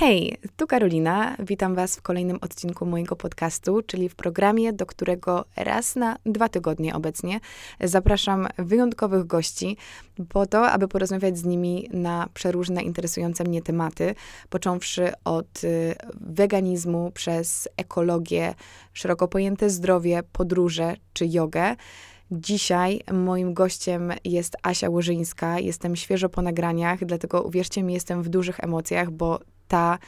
Hej, tu Karolina. Witam Was w kolejnym odcinku mojego podcastu, czyli w programie, do którego raz na dwa tygodnie obecnie zapraszam wyjątkowych gości po to, aby porozmawiać z nimi na przeróżne interesujące mnie tematy, począwszy od y, weganizmu przez ekologię, szeroko pojęte zdrowie, podróże czy jogę. Dzisiaj moim gościem jest Asia Łożyńska. Jestem świeżo po nagraniach, dlatego uwierzcie mi, jestem w dużych emocjach, bo ta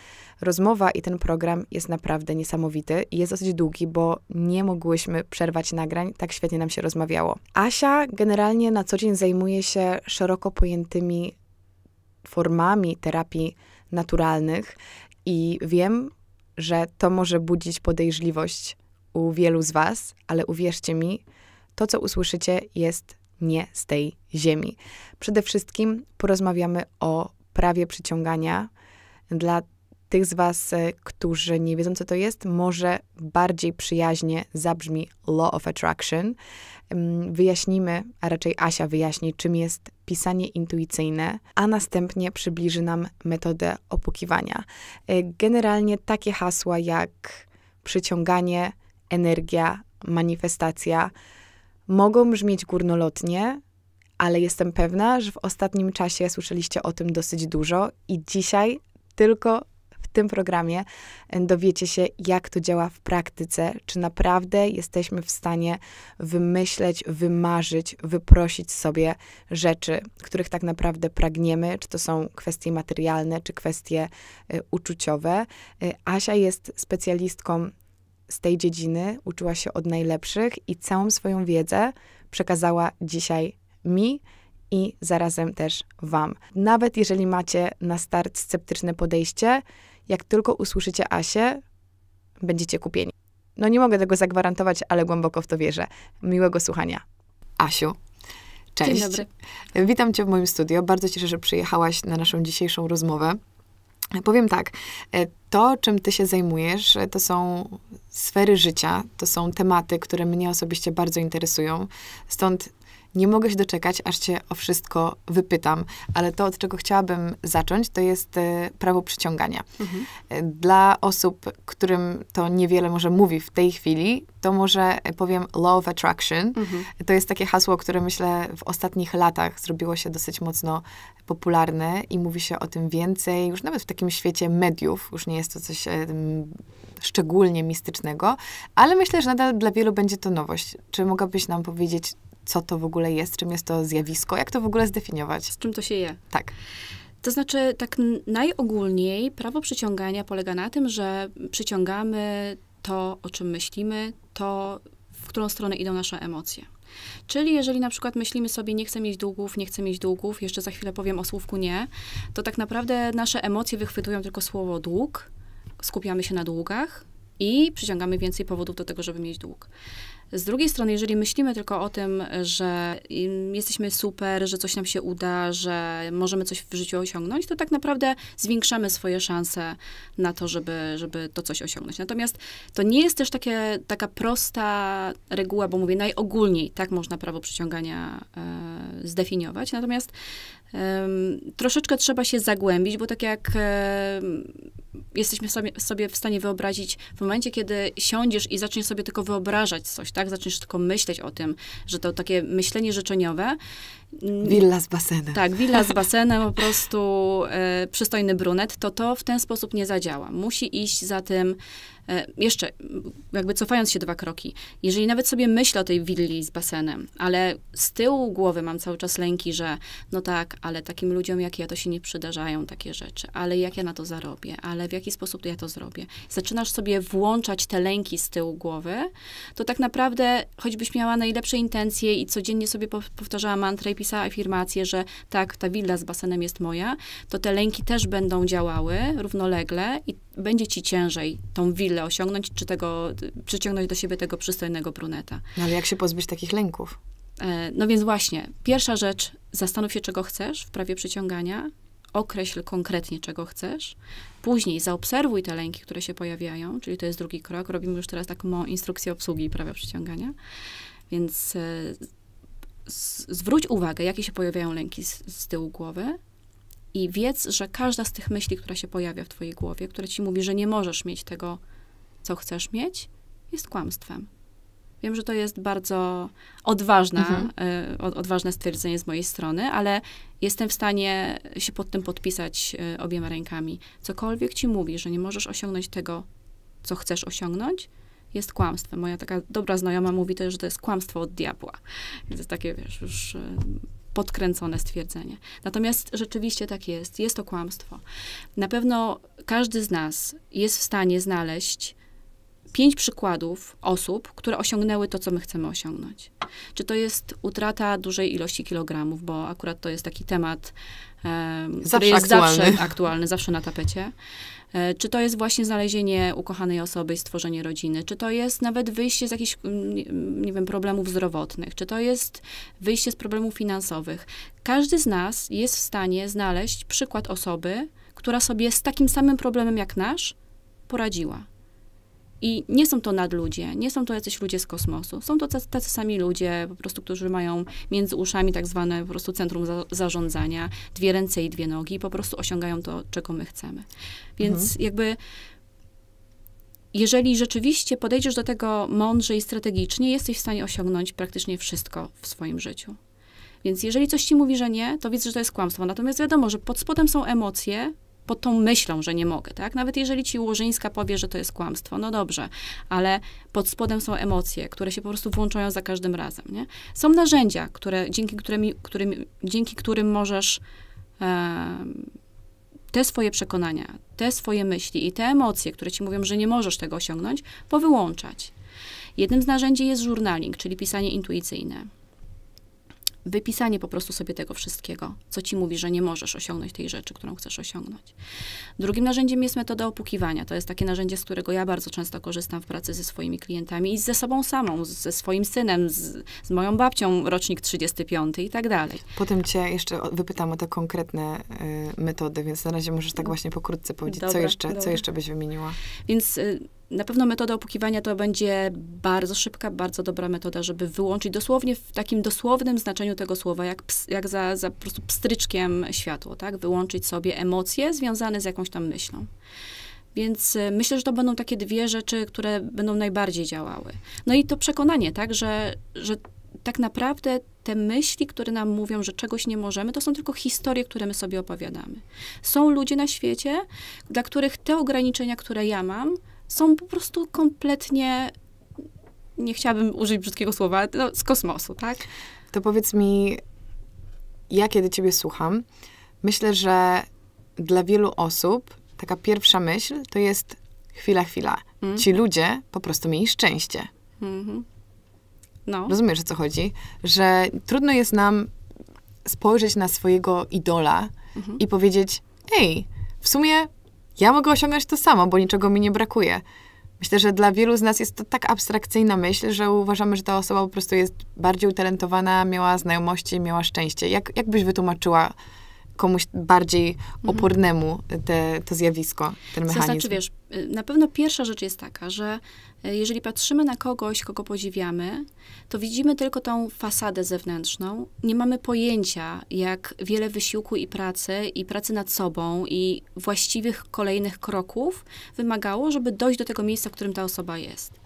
rozmowa i ten program jest naprawdę niesamowity i jest dosyć długi, bo nie mogłyśmy przerwać nagrań, tak świetnie nam się rozmawiało. Asia generalnie na co dzień zajmuje się szeroko pojętymi formami terapii naturalnych i wiem, że to może budzić podejrzliwość u wielu z Was, ale uwierzcie mi, to co usłyszycie jest nie z tej ziemi. Przede wszystkim porozmawiamy o prawie przyciągania, dla tych z Was, e, którzy nie wiedzą, co to jest, może bardziej przyjaźnie zabrzmi Law of Attraction. Mm, wyjaśnimy, a raczej Asia wyjaśni, czym jest pisanie intuicyjne, a następnie przybliży nam metodę opukiwania. E, generalnie takie hasła jak przyciąganie, energia, manifestacja mogą brzmieć górnolotnie, ale jestem pewna, że w ostatnim czasie słyszeliście o tym dosyć dużo i dzisiaj tylko w tym programie dowiecie się, jak to działa w praktyce, czy naprawdę jesteśmy w stanie wymyśleć, wymarzyć, wyprosić sobie rzeczy, których tak naprawdę pragniemy, czy to są kwestie materialne, czy kwestie y, uczuciowe. Y, Asia jest specjalistką z tej dziedziny, uczyła się od najlepszych i całą swoją wiedzę przekazała dzisiaj mi i zarazem też Wam. Nawet jeżeli macie na start sceptyczne podejście, jak tylko usłyszycie Asię, będziecie kupieni. No nie mogę tego zagwarantować, ale głęboko w to wierzę. Miłego słuchania. Asiu, cześć. Dzień dobry. Witam Cię w moim studio. Bardzo cieszę, że przyjechałaś na naszą dzisiejszą rozmowę. Powiem tak, e, to czym ty się zajmujesz, e, to są sfery życia, to są tematy, które mnie osobiście bardzo interesują. Stąd nie mogę się doczekać, aż cię o wszystko wypytam, ale to, od czego chciałabym zacząć, to jest e, prawo przyciągania. Mhm. E, dla osób, którym to niewiele może mówi w tej chwili, to może e, powiem law of attraction. Mhm. To jest takie hasło, które myślę w ostatnich latach zrobiło się dosyć mocno popularne i mówi się o tym więcej, już nawet w takim świecie mediów, już nie jest to coś um, szczególnie mistycznego, ale myślę, że nadal dla wielu będzie to nowość. Czy mogłabyś nam powiedzieć, co to w ogóle jest, czym jest to zjawisko, jak to w ogóle zdefiniować. Z czym to się je. Tak. To znaczy, tak najogólniej prawo przyciągania polega na tym, że przyciągamy to, o czym myślimy, to, w którą stronę idą nasze emocje. Czyli jeżeli na przykład myślimy sobie, nie chcę mieć długów, nie chcę mieć długów, jeszcze za chwilę powiem o słówku nie, to tak naprawdę nasze emocje wychwytują tylko słowo dług, skupiamy się na długach i przyciągamy więcej powodów do tego, żeby mieć dług. Z drugiej strony, jeżeli myślimy tylko o tym, że jesteśmy super, że coś nam się uda, że możemy coś w życiu osiągnąć, to tak naprawdę zwiększamy swoje szanse na to, żeby, żeby to coś osiągnąć. Natomiast to nie jest też takie, taka prosta reguła, bo mówię najogólniej, tak można prawo przyciągania e, zdefiniować. Natomiast Troszeczkę trzeba się zagłębić, bo tak jak jesteśmy sobie, sobie w stanie wyobrazić, w momencie, kiedy siądziesz i zaczniesz sobie tylko wyobrażać coś, tak? Zaczniesz tylko myśleć o tym, że to takie myślenie życzeniowe. Mm, willa z basenem. Tak, willa z basenem, po prostu e, przystojny brunet, to to w ten sposób nie zadziała. Musi iść za tym E, jeszcze, jakby cofając się dwa kroki, jeżeli nawet sobie myślę o tej willi z basenem, ale z tyłu głowy mam cały czas lęki, że no tak, ale takim ludziom jak ja to się nie przydarzają takie rzeczy, ale jak ja na to zarobię, ale w jaki sposób ja to zrobię. Zaczynasz sobie włączać te lęki z tyłu głowy, to tak naprawdę, choćbyś miała najlepsze intencje i codziennie sobie powtarzała mantrę i pisała afirmację, że tak, ta willa z basenem jest moja, to te lęki też będą działały równolegle i będzie ci ciężej tą willę osiągnąć, czy tego, przyciągnąć do siebie tego przystojnego bruneta. No ale jak się pozbyć takich lęków? E, no więc właśnie, pierwsza rzecz, zastanów się, czego chcesz w prawie przyciągania, określ konkretnie, czego chcesz. Później zaobserwuj te lęki, które się pojawiają, czyli to jest drugi krok. Robimy już teraz taką instrukcję obsługi prawa przyciągania. Więc e, zwróć uwagę, jakie się pojawiają lęki z, z tyłu głowy, i wiedz, że każda z tych myśli, która się pojawia w twojej głowie, która ci mówi, że nie możesz mieć tego, co chcesz mieć, jest kłamstwem. Wiem, że to jest bardzo odważna, mhm. y, odważne stwierdzenie z mojej strony, ale jestem w stanie się pod tym podpisać y, obiema rękami. Cokolwiek ci mówi, że nie możesz osiągnąć tego, co chcesz osiągnąć, jest kłamstwem. Moja taka dobra znajoma mówi też, że to jest kłamstwo od diabła. Więc takie, wiesz, już y, podkręcone stwierdzenie. Natomiast rzeczywiście tak jest, jest to kłamstwo. Na pewno każdy z nas jest w stanie znaleźć pięć przykładów osób, które osiągnęły to, co my chcemy osiągnąć. Czy to jest utrata dużej ilości kilogramów, bo akurat to jest taki temat, um, który jest aktualny. zawsze aktualny, zawsze na tapecie. E, czy to jest właśnie znalezienie ukochanej osoby i stworzenie rodziny? Czy to jest nawet wyjście z jakichś, mm, mm, nie wiem, problemów zdrowotnych? Czy to jest wyjście z problemów finansowych? Każdy z nas jest w stanie znaleźć przykład osoby, która sobie z takim samym problemem jak nasz poradziła. I nie są to nadludzie, nie są to jacyś ludzie z kosmosu. Są to tacy, tacy sami ludzie, po prostu, którzy mają między uszami tak zwane po prostu centrum za, zarządzania, dwie ręce i dwie nogi i po prostu osiągają to, czego my chcemy. Więc mhm. jakby jeżeli rzeczywiście podejdziesz do tego mądrze i strategicznie, jesteś w stanie osiągnąć praktycznie wszystko w swoim życiu. Więc jeżeli coś ci mówi, że nie, to widzę, że to jest kłamstwo. Natomiast wiadomo, że pod spodem są emocje, pod tą myślą, że nie mogę, tak? Nawet jeżeli ci Łożyńska powie, że to jest kłamstwo, no dobrze, ale pod spodem są emocje, które się po prostu włączają za każdym razem, nie? Są narzędzia, które, dzięki, którymi, którym, dzięki którym możesz e, te swoje przekonania, te swoje myśli i te emocje, które ci mówią, że nie możesz tego osiągnąć, powyłączać. Jednym z narzędzi jest journaling, czyli pisanie intuicyjne wypisanie po prostu sobie tego wszystkiego, co ci mówi, że nie możesz osiągnąć tej rzeczy, którą chcesz osiągnąć. Drugim narzędziem jest metoda opukiwania. To jest takie narzędzie, z którego ja bardzo często korzystam w pracy ze swoimi klientami i ze sobą samą, ze swoim synem, z, z moją babcią, rocznik 35 i tak dalej. Potem cię jeszcze wypytam o te konkretne y, metody, więc na razie możesz tak no. właśnie pokrótce powiedzieć, dobra, co, jeszcze, co jeszcze byś wymieniła. Więc... Y, na pewno metoda opukiwania to będzie bardzo szybka, bardzo dobra metoda, żeby wyłączyć dosłownie w takim dosłownym znaczeniu tego słowa, jak, ps, jak za, za po prostu pstryczkiem światło, tak? Wyłączyć sobie emocje związane z jakąś tam myślą. Więc y, myślę, że to będą takie dwie rzeczy, które będą najbardziej działały. No i to przekonanie, tak, że, że tak naprawdę te myśli, które nam mówią, że czegoś nie możemy, to są tylko historie, które my sobie opowiadamy. Są ludzie na świecie, dla których te ograniczenia, które ja mam, są po prostu kompletnie, nie chciałabym użyć brzydkiego słowa, no, z kosmosu, tak? To powiedz mi, ja kiedy ciebie słucham, myślę, że dla wielu osób taka pierwsza myśl to jest chwila, chwila. Mm. Ci ludzie po prostu mieli szczęście. Mm -hmm. No. Rozumiesz, o co chodzi? Że trudno jest nam spojrzeć na swojego idola mm -hmm. i powiedzieć, ej, w sumie ja mogę osiągnąć to samo, bo niczego mi nie brakuje. Myślę, że dla wielu z nas jest to tak abstrakcyjna myśl, że uważamy, że ta osoba po prostu jest bardziej utalentowana, miała znajomości, miała szczęście. Jak, jak byś wytłumaczyła komuś bardziej mhm. opornemu te, to zjawisko, ten mechanizm. To znaczy, wiesz, y, na pewno pierwsza rzecz jest taka, że y, jeżeli patrzymy na kogoś, kogo podziwiamy, to widzimy tylko tą fasadę zewnętrzną. Nie mamy pojęcia, jak wiele wysiłku i pracy, i pracy nad sobą, i właściwych kolejnych kroków wymagało, żeby dojść do tego miejsca, w którym ta osoba jest.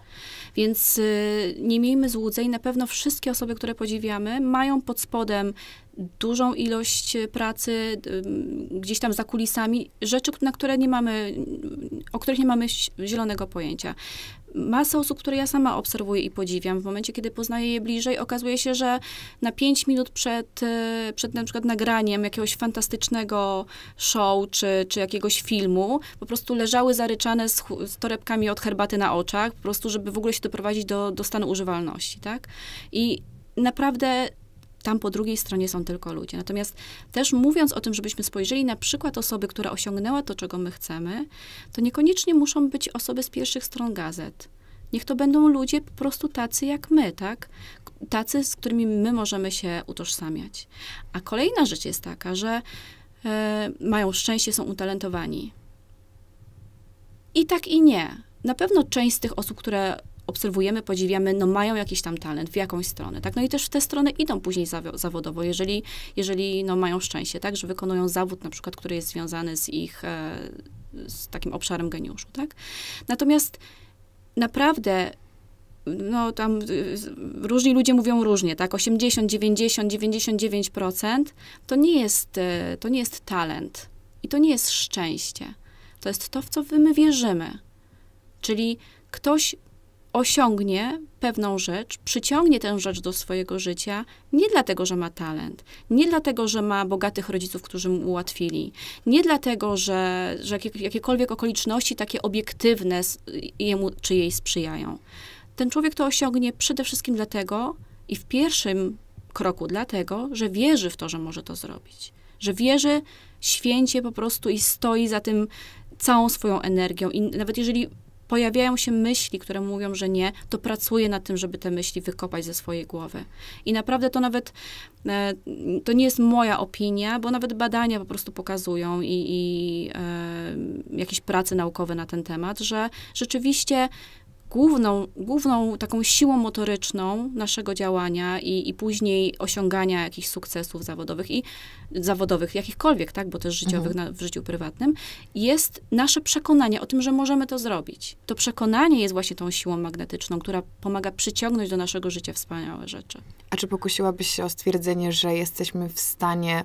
Więc y, nie miejmy złudzeń, na pewno wszystkie osoby, które podziwiamy, mają pod spodem dużą ilość y, pracy y, gdzieś tam za kulisami, rzeczy, na które nie mamy, o których nie mamy zielonego pojęcia masa osób, które ja sama obserwuję i podziwiam, w momencie, kiedy poznaję je bliżej, okazuje się, że na 5 minut przed, y, przed na przykład nagraniem jakiegoś fantastycznego show czy, czy jakiegoś filmu, po prostu leżały zaryczane z, z torebkami od herbaty na oczach, po prostu, żeby w ogóle się doprowadzić do, do stanu używalności, tak? I naprawdę tam po drugiej stronie są tylko ludzie. Natomiast też mówiąc o tym, żebyśmy spojrzeli na przykład osoby, która osiągnęła to, czego my chcemy, to niekoniecznie muszą być osoby z pierwszych stron gazet. Niech to będą ludzie po prostu tacy jak my, tak? Tacy, z którymi my możemy się utożsamiać. A kolejna rzecz jest taka, że y, mają szczęście, są utalentowani. I tak i nie. Na pewno część z tych osób, które obserwujemy, podziwiamy, no mają jakiś tam talent w jakąś stronę, tak? No i też w te strony idą później zawodowo, jeżeli, jeżeli no mają szczęście, tak? Że wykonują zawód na przykład, który jest związany z ich, e, z takim obszarem geniuszu, tak? Natomiast naprawdę no tam y, różni ludzie mówią różnie, tak? 80, 90, 99% to nie jest, e, to nie jest talent i to nie jest szczęście. To jest to, w co my wierzymy. Czyli ktoś osiągnie pewną rzecz, przyciągnie tę rzecz do swojego życia nie dlatego, że ma talent, nie dlatego, że ma bogatych rodziców, którzy mu ułatwili, nie dlatego, że, że jakiekolwiek okoliczności takie obiektywne jemu czy jej sprzyjają. Ten człowiek to osiągnie przede wszystkim dlatego i w pierwszym kroku dlatego, że wierzy w to, że może to zrobić. Że wierzy święcie po prostu i stoi za tym całą swoją energią. I nawet jeżeli pojawiają się myśli, które mówią, że nie, to pracuję nad tym, żeby te myśli wykopać ze swojej głowy. I naprawdę to nawet, e, to nie jest moja opinia, bo nawet badania po prostu pokazują i, i e, jakieś prace naukowe na ten temat, że rzeczywiście główną, główną taką siłą motoryczną naszego działania i, i później osiągania jakichś sukcesów zawodowych i zawodowych, jakichkolwiek, tak, bo też życiowych mhm. na, w życiu prywatnym, jest nasze przekonanie o tym, że możemy to zrobić. To przekonanie jest właśnie tą siłą magnetyczną, która pomaga przyciągnąć do naszego życia wspaniałe rzeczy. A czy pokusiłabyś się o stwierdzenie, że jesteśmy w stanie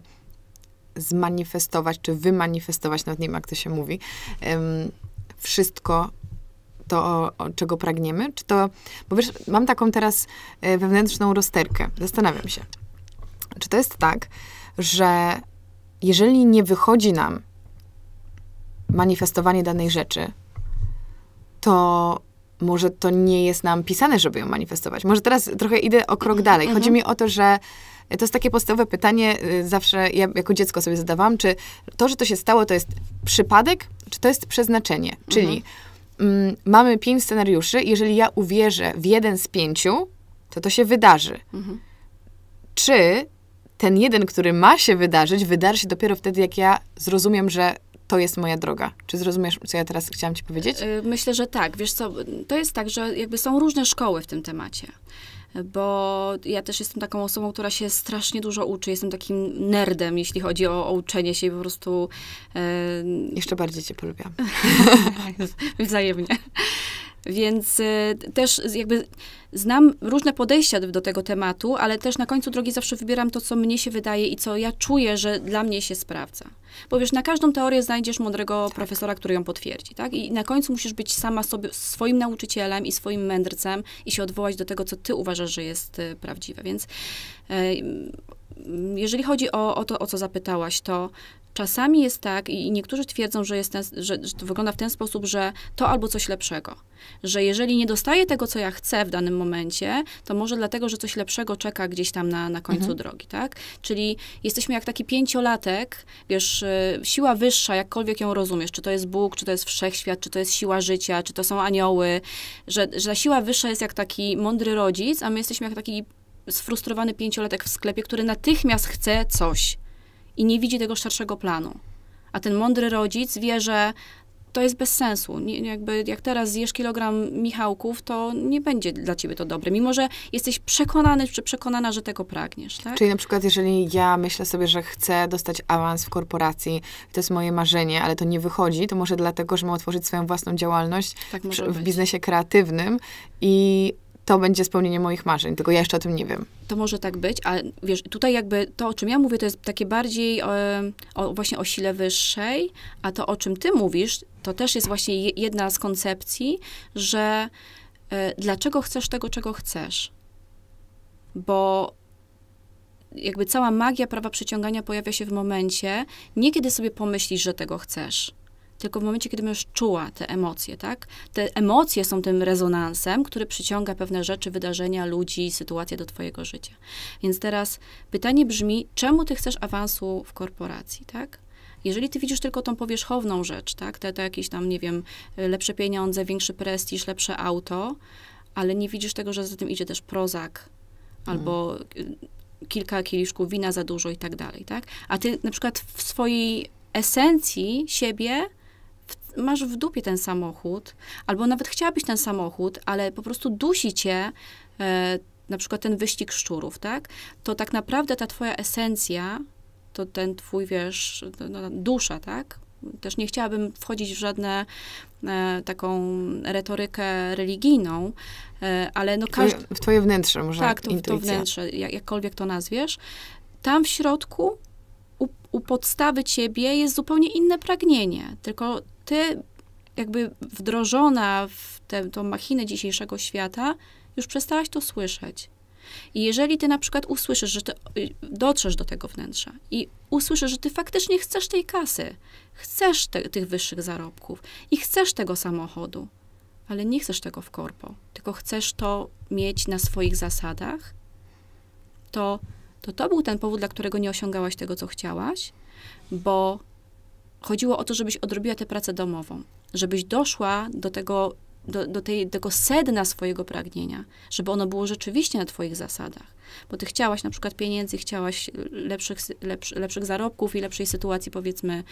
zmanifestować, czy wymanifestować, nawet nie wiem jak to się mówi, um, wszystko, to, czego pragniemy? Czy to, bo wiesz, mam taką teraz e, wewnętrzną rozterkę. Zastanawiam się, czy to jest tak, że jeżeli nie wychodzi nam manifestowanie danej rzeczy, to może to nie jest nam pisane, żeby ją manifestować. Może teraz trochę idę o krok mhm, dalej. Chodzi mhm. mi o to, że to jest takie podstawowe pytanie, y, zawsze ja jako dziecko sobie zadawałam, czy to, że to się stało, to jest przypadek, czy to jest przeznaczenie? Czyli mhm mm, mamy pięć scenariuszy, jeżeli ja uwierzę w jeden z pięciu, to to się wydarzy. Mhm. Czy ten jeden, który ma się wydarzyć, wydarzy się dopiero wtedy, jak ja zrozumiem, że to jest moja droga. Czy zrozumiesz, co ja teraz chciałam ci powiedzieć? E, myślę, że tak. Wiesz co, to jest tak, że jakby są różne szkoły w tym temacie bo ja też jestem taką osobą, która się strasznie dużo uczy. Jestem takim nerdem, jeśli chodzi o, o uczenie się i po prostu... E... Jeszcze bardziej cię polubiam. Wzajemnie. Więc e, też jakby znam różne podejścia do tego tematu, ale też na końcu drogi zawsze wybieram to, co mnie się wydaje i co ja czuję, że dla mnie się sprawdza. Bo wiesz, na każdą teorię znajdziesz mądrego tak. profesora, który ją potwierdzi, tak? I na końcu musisz być sama sobie, swoim nauczycielem i swoim mędrcem i się odwołać do tego, co ty uważasz, że jest y, prawdziwe. Więc y, jeżeli chodzi o, o to, o co zapytałaś, to czasami jest tak, i niektórzy twierdzą, że, jest ten, że, że to wygląda w ten sposób, że to albo coś lepszego że jeżeli nie dostaję tego, co ja chcę w danym momencie, to może dlatego, że coś lepszego czeka gdzieś tam na, na końcu mhm. drogi, tak? Czyli jesteśmy jak taki pięciolatek, wiesz, y, siła wyższa, jakkolwiek ją rozumiesz, czy to jest Bóg, czy to jest wszechświat, czy to jest siła życia, czy to są anioły, że, że ta siła wyższa jest jak taki mądry rodzic, a my jesteśmy jak taki sfrustrowany pięciolatek w sklepie, który natychmiast chce coś i nie widzi tego szerszego planu. A ten mądry rodzic wie, że to jest bez sensu. Nie, jakby jak teraz zjesz kilogram Michałków, to nie będzie dla ciebie to dobre, mimo że jesteś przekonany czy przekonana, że tego pragniesz. Tak? Czyli na przykład, jeżeli ja myślę sobie, że chcę dostać awans w korporacji, to jest moje marzenie, ale to nie wychodzi, to może dlatego, że mam otworzyć swoją własną działalność tak w, w biznesie kreatywnym i to będzie spełnienie moich marzeń, tylko ja jeszcze o tym nie wiem. To może tak być, ale wiesz, tutaj jakby to, o czym ja mówię, to jest takie bardziej o, e, o, właśnie o sile wyższej, a to, o czym ty mówisz, to też jest właśnie jedna z koncepcji, że y, dlaczego chcesz tego, czego chcesz? Bo jakby cała magia prawa przyciągania pojawia się w momencie, nie kiedy sobie pomyślisz, że tego chcesz, tylko w momencie, kiedy już czuła te emocje, tak? Te emocje są tym rezonansem, który przyciąga pewne rzeczy, wydarzenia, ludzi, sytuacje do twojego życia. Więc teraz pytanie brzmi, czemu ty chcesz awansu w korporacji, tak? Jeżeli ty widzisz tylko tą powierzchowną rzecz, tak, te, te jakieś tam, nie wiem, lepsze pieniądze, większy prestiż, lepsze auto, ale nie widzisz tego, że za tym idzie też prozak albo mm. kilka kieliszków wina za dużo i tak dalej, tak? A ty na przykład w swojej esencji siebie w, masz w dupie ten samochód, albo nawet chciałabyś ten samochód, ale po prostu dusi cię e, na przykład ten wyścig szczurów, tak? To tak naprawdę ta twoja esencja to ten twój, wiesz, no, no, dusza, tak? Też nie chciałabym wchodzić w żadne e, taką retorykę religijną, e, ale no każdy... w twoje wnętrze może, Tak, to, to wnętrze, jak, jakkolwiek to nazwiesz. Tam w środku, u, u podstawy ciebie jest zupełnie inne pragnienie, tylko ty jakby wdrożona w tę machinę dzisiejszego świata, już przestałaś to słyszeć. I jeżeli ty na przykład usłyszysz, że ty y, dotrzesz do tego wnętrza i usłyszysz, że ty faktycznie chcesz tej kasy, chcesz te, tych wyższych zarobków i chcesz tego samochodu, ale nie chcesz tego w korpo, tylko chcesz to mieć na swoich zasadach, to to, to był ten powód, dla którego nie osiągałaś tego, co chciałaś, bo chodziło o to, żebyś odrobiła tę pracę domową, żebyś doszła do tego do, do tej, tego sedna swojego pragnienia, żeby ono było rzeczywiście na Twoich zasadach. Bo Ty chciałaś na przykład pieniędzy, chciałaś lepszych, lepszy, lepszych zarobków i lepszej sytuacji, powiedzmy,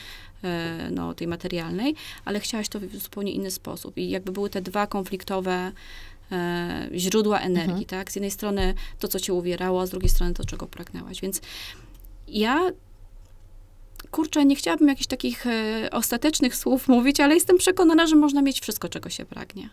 e, no, tej materialnej, ale chciałaś to w zupełnie inny sposób. I jakby były te dwa konfliktowe e, źródła mhm. energii, mhm. tak? Z jednej strony to, co Cię uwierało, a z drugiej strony to, czego pragnęłaś. Więc ja kurczę, nie chciałabym jakichś takich y, ostatecznych słów mówić, ale jestem przekonana, że można mieć wszystko, czego się pragnie.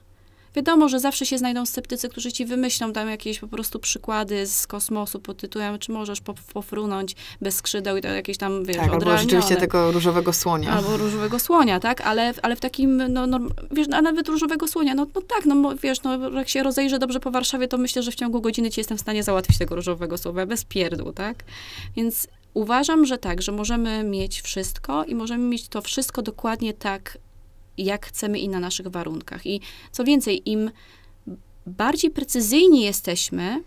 Wiadomo, że zawsze się znajdą sceptycy, którzy ci wymyślą, tam jakieś po prostu przykłady z kosmosu pod tytułem, czy możesz pofrunąć bez skrzydeł i to jakieś tam, wiesz, Tak, albo rzeczywiście tego różowego słonia. Albo różowego słonia, tak? Ale, ale w takim, no, no wiesz, a nawet różowego słonia, no, no tak, no wiesz, no jak się rozejrzę dobrze po Warszawie, to myślę, że w ciągu godziny ci jestem w stanie załatwić tego różowego słowa, bez pierdół, tak? Więc, Uważam, że tak, że możemy mieć wszystko i możemy mieć to wszystko dokładnie tak, jak chcemy i na naszych warunkach. I co więcej, im bardziej precyzyjni jesteśmy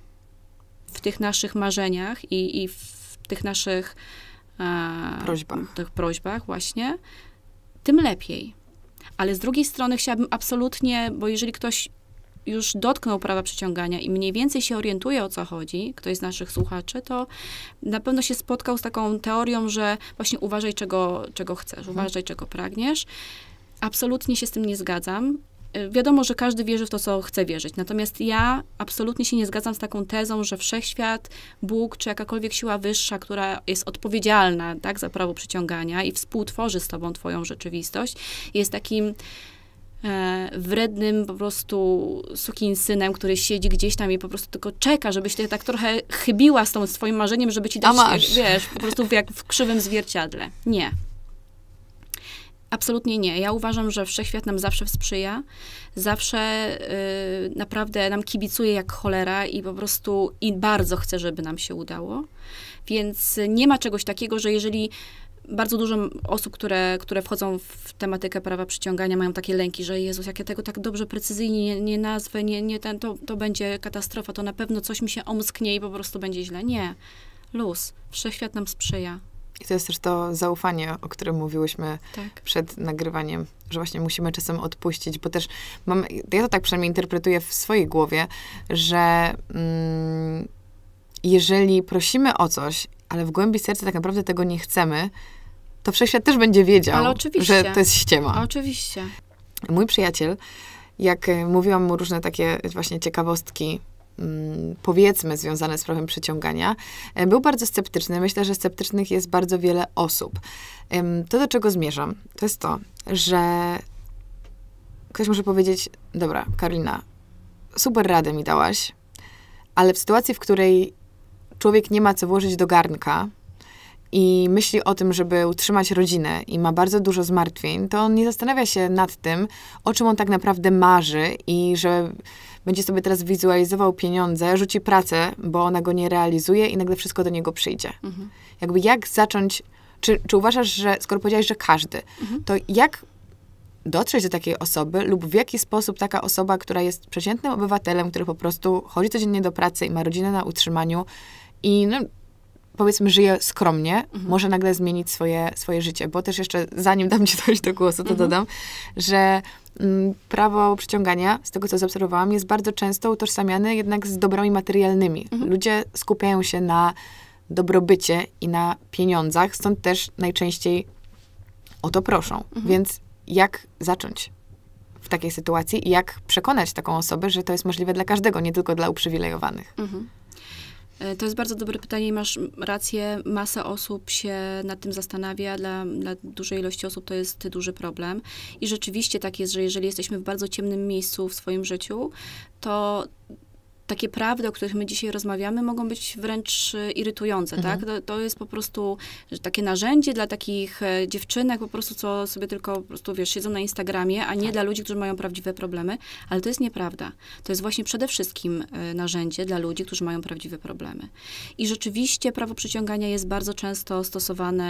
w tych naszych marzeniach i, i w tych naszych prośbach. Tych prośbach właśnie, tym lepiej. Ale z drugiej strony chciałabym absolutnie, bo jeżeli ktoś już dotknął prawa przyciągania i mniej więcej się orientuje o co chodzi, ktoś z naszych słuchaczy, to na pewno się spotkał z taką teorią, że właśnie uważaj czego, czego chcesz, mhm. uważaj czego pragniesz. Absolutnie się z tym nie zgadzam. Y, wiadomo, że każdy wierzy w to, co chce wierzyć. Natomiast ja absolutnie się nie zgadzam z taką tezą, że wszechświat, Bóg czy jakakolwiek siła wyższa, która jest odpowiedzialna tak, za prawo przyciągania i współtworzy z tobą twoją rzeczywistość, jest takim E, wrednym po prostu synem, który siedzi gdzieś tam i po prostu tylko czeka, żebyś ty tak trochę chybiła z tą swoim marzeniem, żeby ci dać, wiesz, po prostu jak w krzywym zwierciadle. Nie. Absolutnie nie. Ja uważam, że wszechświat nam zawsze sprzyja, zawsze y, naprawdę nam kibicuje jak cholera i po prostu i bardzo chce, żeby nam się udało. Więc nie ma czegoś takiego, że jeżeli bardzo dużo osób, które, które wchodzą w tematykę prawa przyciągania, mają takie lęki, że Jezus, jak ja tego tak dobrze precyzyjnie nie, nie nazwę, nie, nie ten, to, to będzie katastrofa, to na pewno coś mi się omsknie i po prostu będzie źle. Nie. Luz. Wszechświat nam sprzyja. I to jest też to zaufanie, o którym mówiłyśmy tak. przed nagrywaniem, że właśnie musimy czasem odpuścić, bo też mam, ja to tak przynajmniej interpretuję w swojej głowie, że mm, jeżeli prosimy o coś, ale w głębi serca tak naprawdę tego nie chcemy, to wszechświat też będzie wiedział, że to jest ściema. Oczywiście. Mój przyjaciel, jak y, mówiłam mu różne takie właśnie ciekawostki, mm, powiedzmy związane z prawem przyciągania, y, był bardzo sceptyczny. Myślę, że sceptycznych jest bardzo wiele osób. To, do czego zmierzam, to jest to, że ktoś może powiedzieć, dobra, Karolina, super radę mi dałaś, ale w sytuacji, w której człowiek nie ma co włożyć do garnka, i myśli o tym, żeby utrzymać rodzinę i ma bardzo dużo zmartwień, to on nie zastanawia się nad tym, o czym on tak naprawdę marzy i że będzie sobie teraz wizualizował pieniądze, rzuci pracę, bo ona go nie realizuje i nagle wszystko do niego przyjdzie. Mhm. Jakby jak zacząć, czy, czy uważasz, że skoro powiedziałeś, że każdy, mhm. to jak dotrzeć do takiej osoby lub w jaki sposób taka osoba, która jest przeciętnym obywatelem, który po prostu chodzi codziennie do pracy i ma rodzinę na utrzymaniu i no, powiedzmy, żyje skromnie, mhm. może nagle zmienić swoje, swoje życie. Bo też jeszcze, zanim dam ci coś do głosu, to mhm. dodam, że m, mm, prawo przyciągania, z tego co zaobserwowałam, jest bardzo często utożsamiane jednak z dobrami materialnymi. Mhm. Ludzie skupiają się na dobrobycie i na pieniądzach, stąd też najczęściej o to proszą. Mhm. Więc jak zacząć? W takiej sytuacji, i jak przekonać taką osobę, że to jest możliwe dla każdego, nie tylko dla uprzywilejowanych. Mhm. E, to jest bardzo dobre pytanie i masz rację. Masa osób się nad tym zastanawia. Dla, dla dużej ilości osób to jest duży problem. I rzeczywiście tak jest, że jeżeli jesteśmy w bardzo ciemnym miejscu w swoim życiu, to takie prawdy, o których my dzisiaj rozmawiamy, mogą być wręcz e, irytujące, tak? mhm. tak? To, to, jest po prostu e, takie narzędzie dla takich e, dziewczynek po prostu, co sobie tylko po prostu, wiesz, siedzą na Instagramie, a nie tak. dla ludzi, którzy mają prawdziwe problemy, ale to jest nieprawda. To jest właśnie przede wszystkim narzędzie dla ludzi, którzy mają prawdziwe problemy. I rzeczywiście prawo przyciągania jest bardzo często stosowane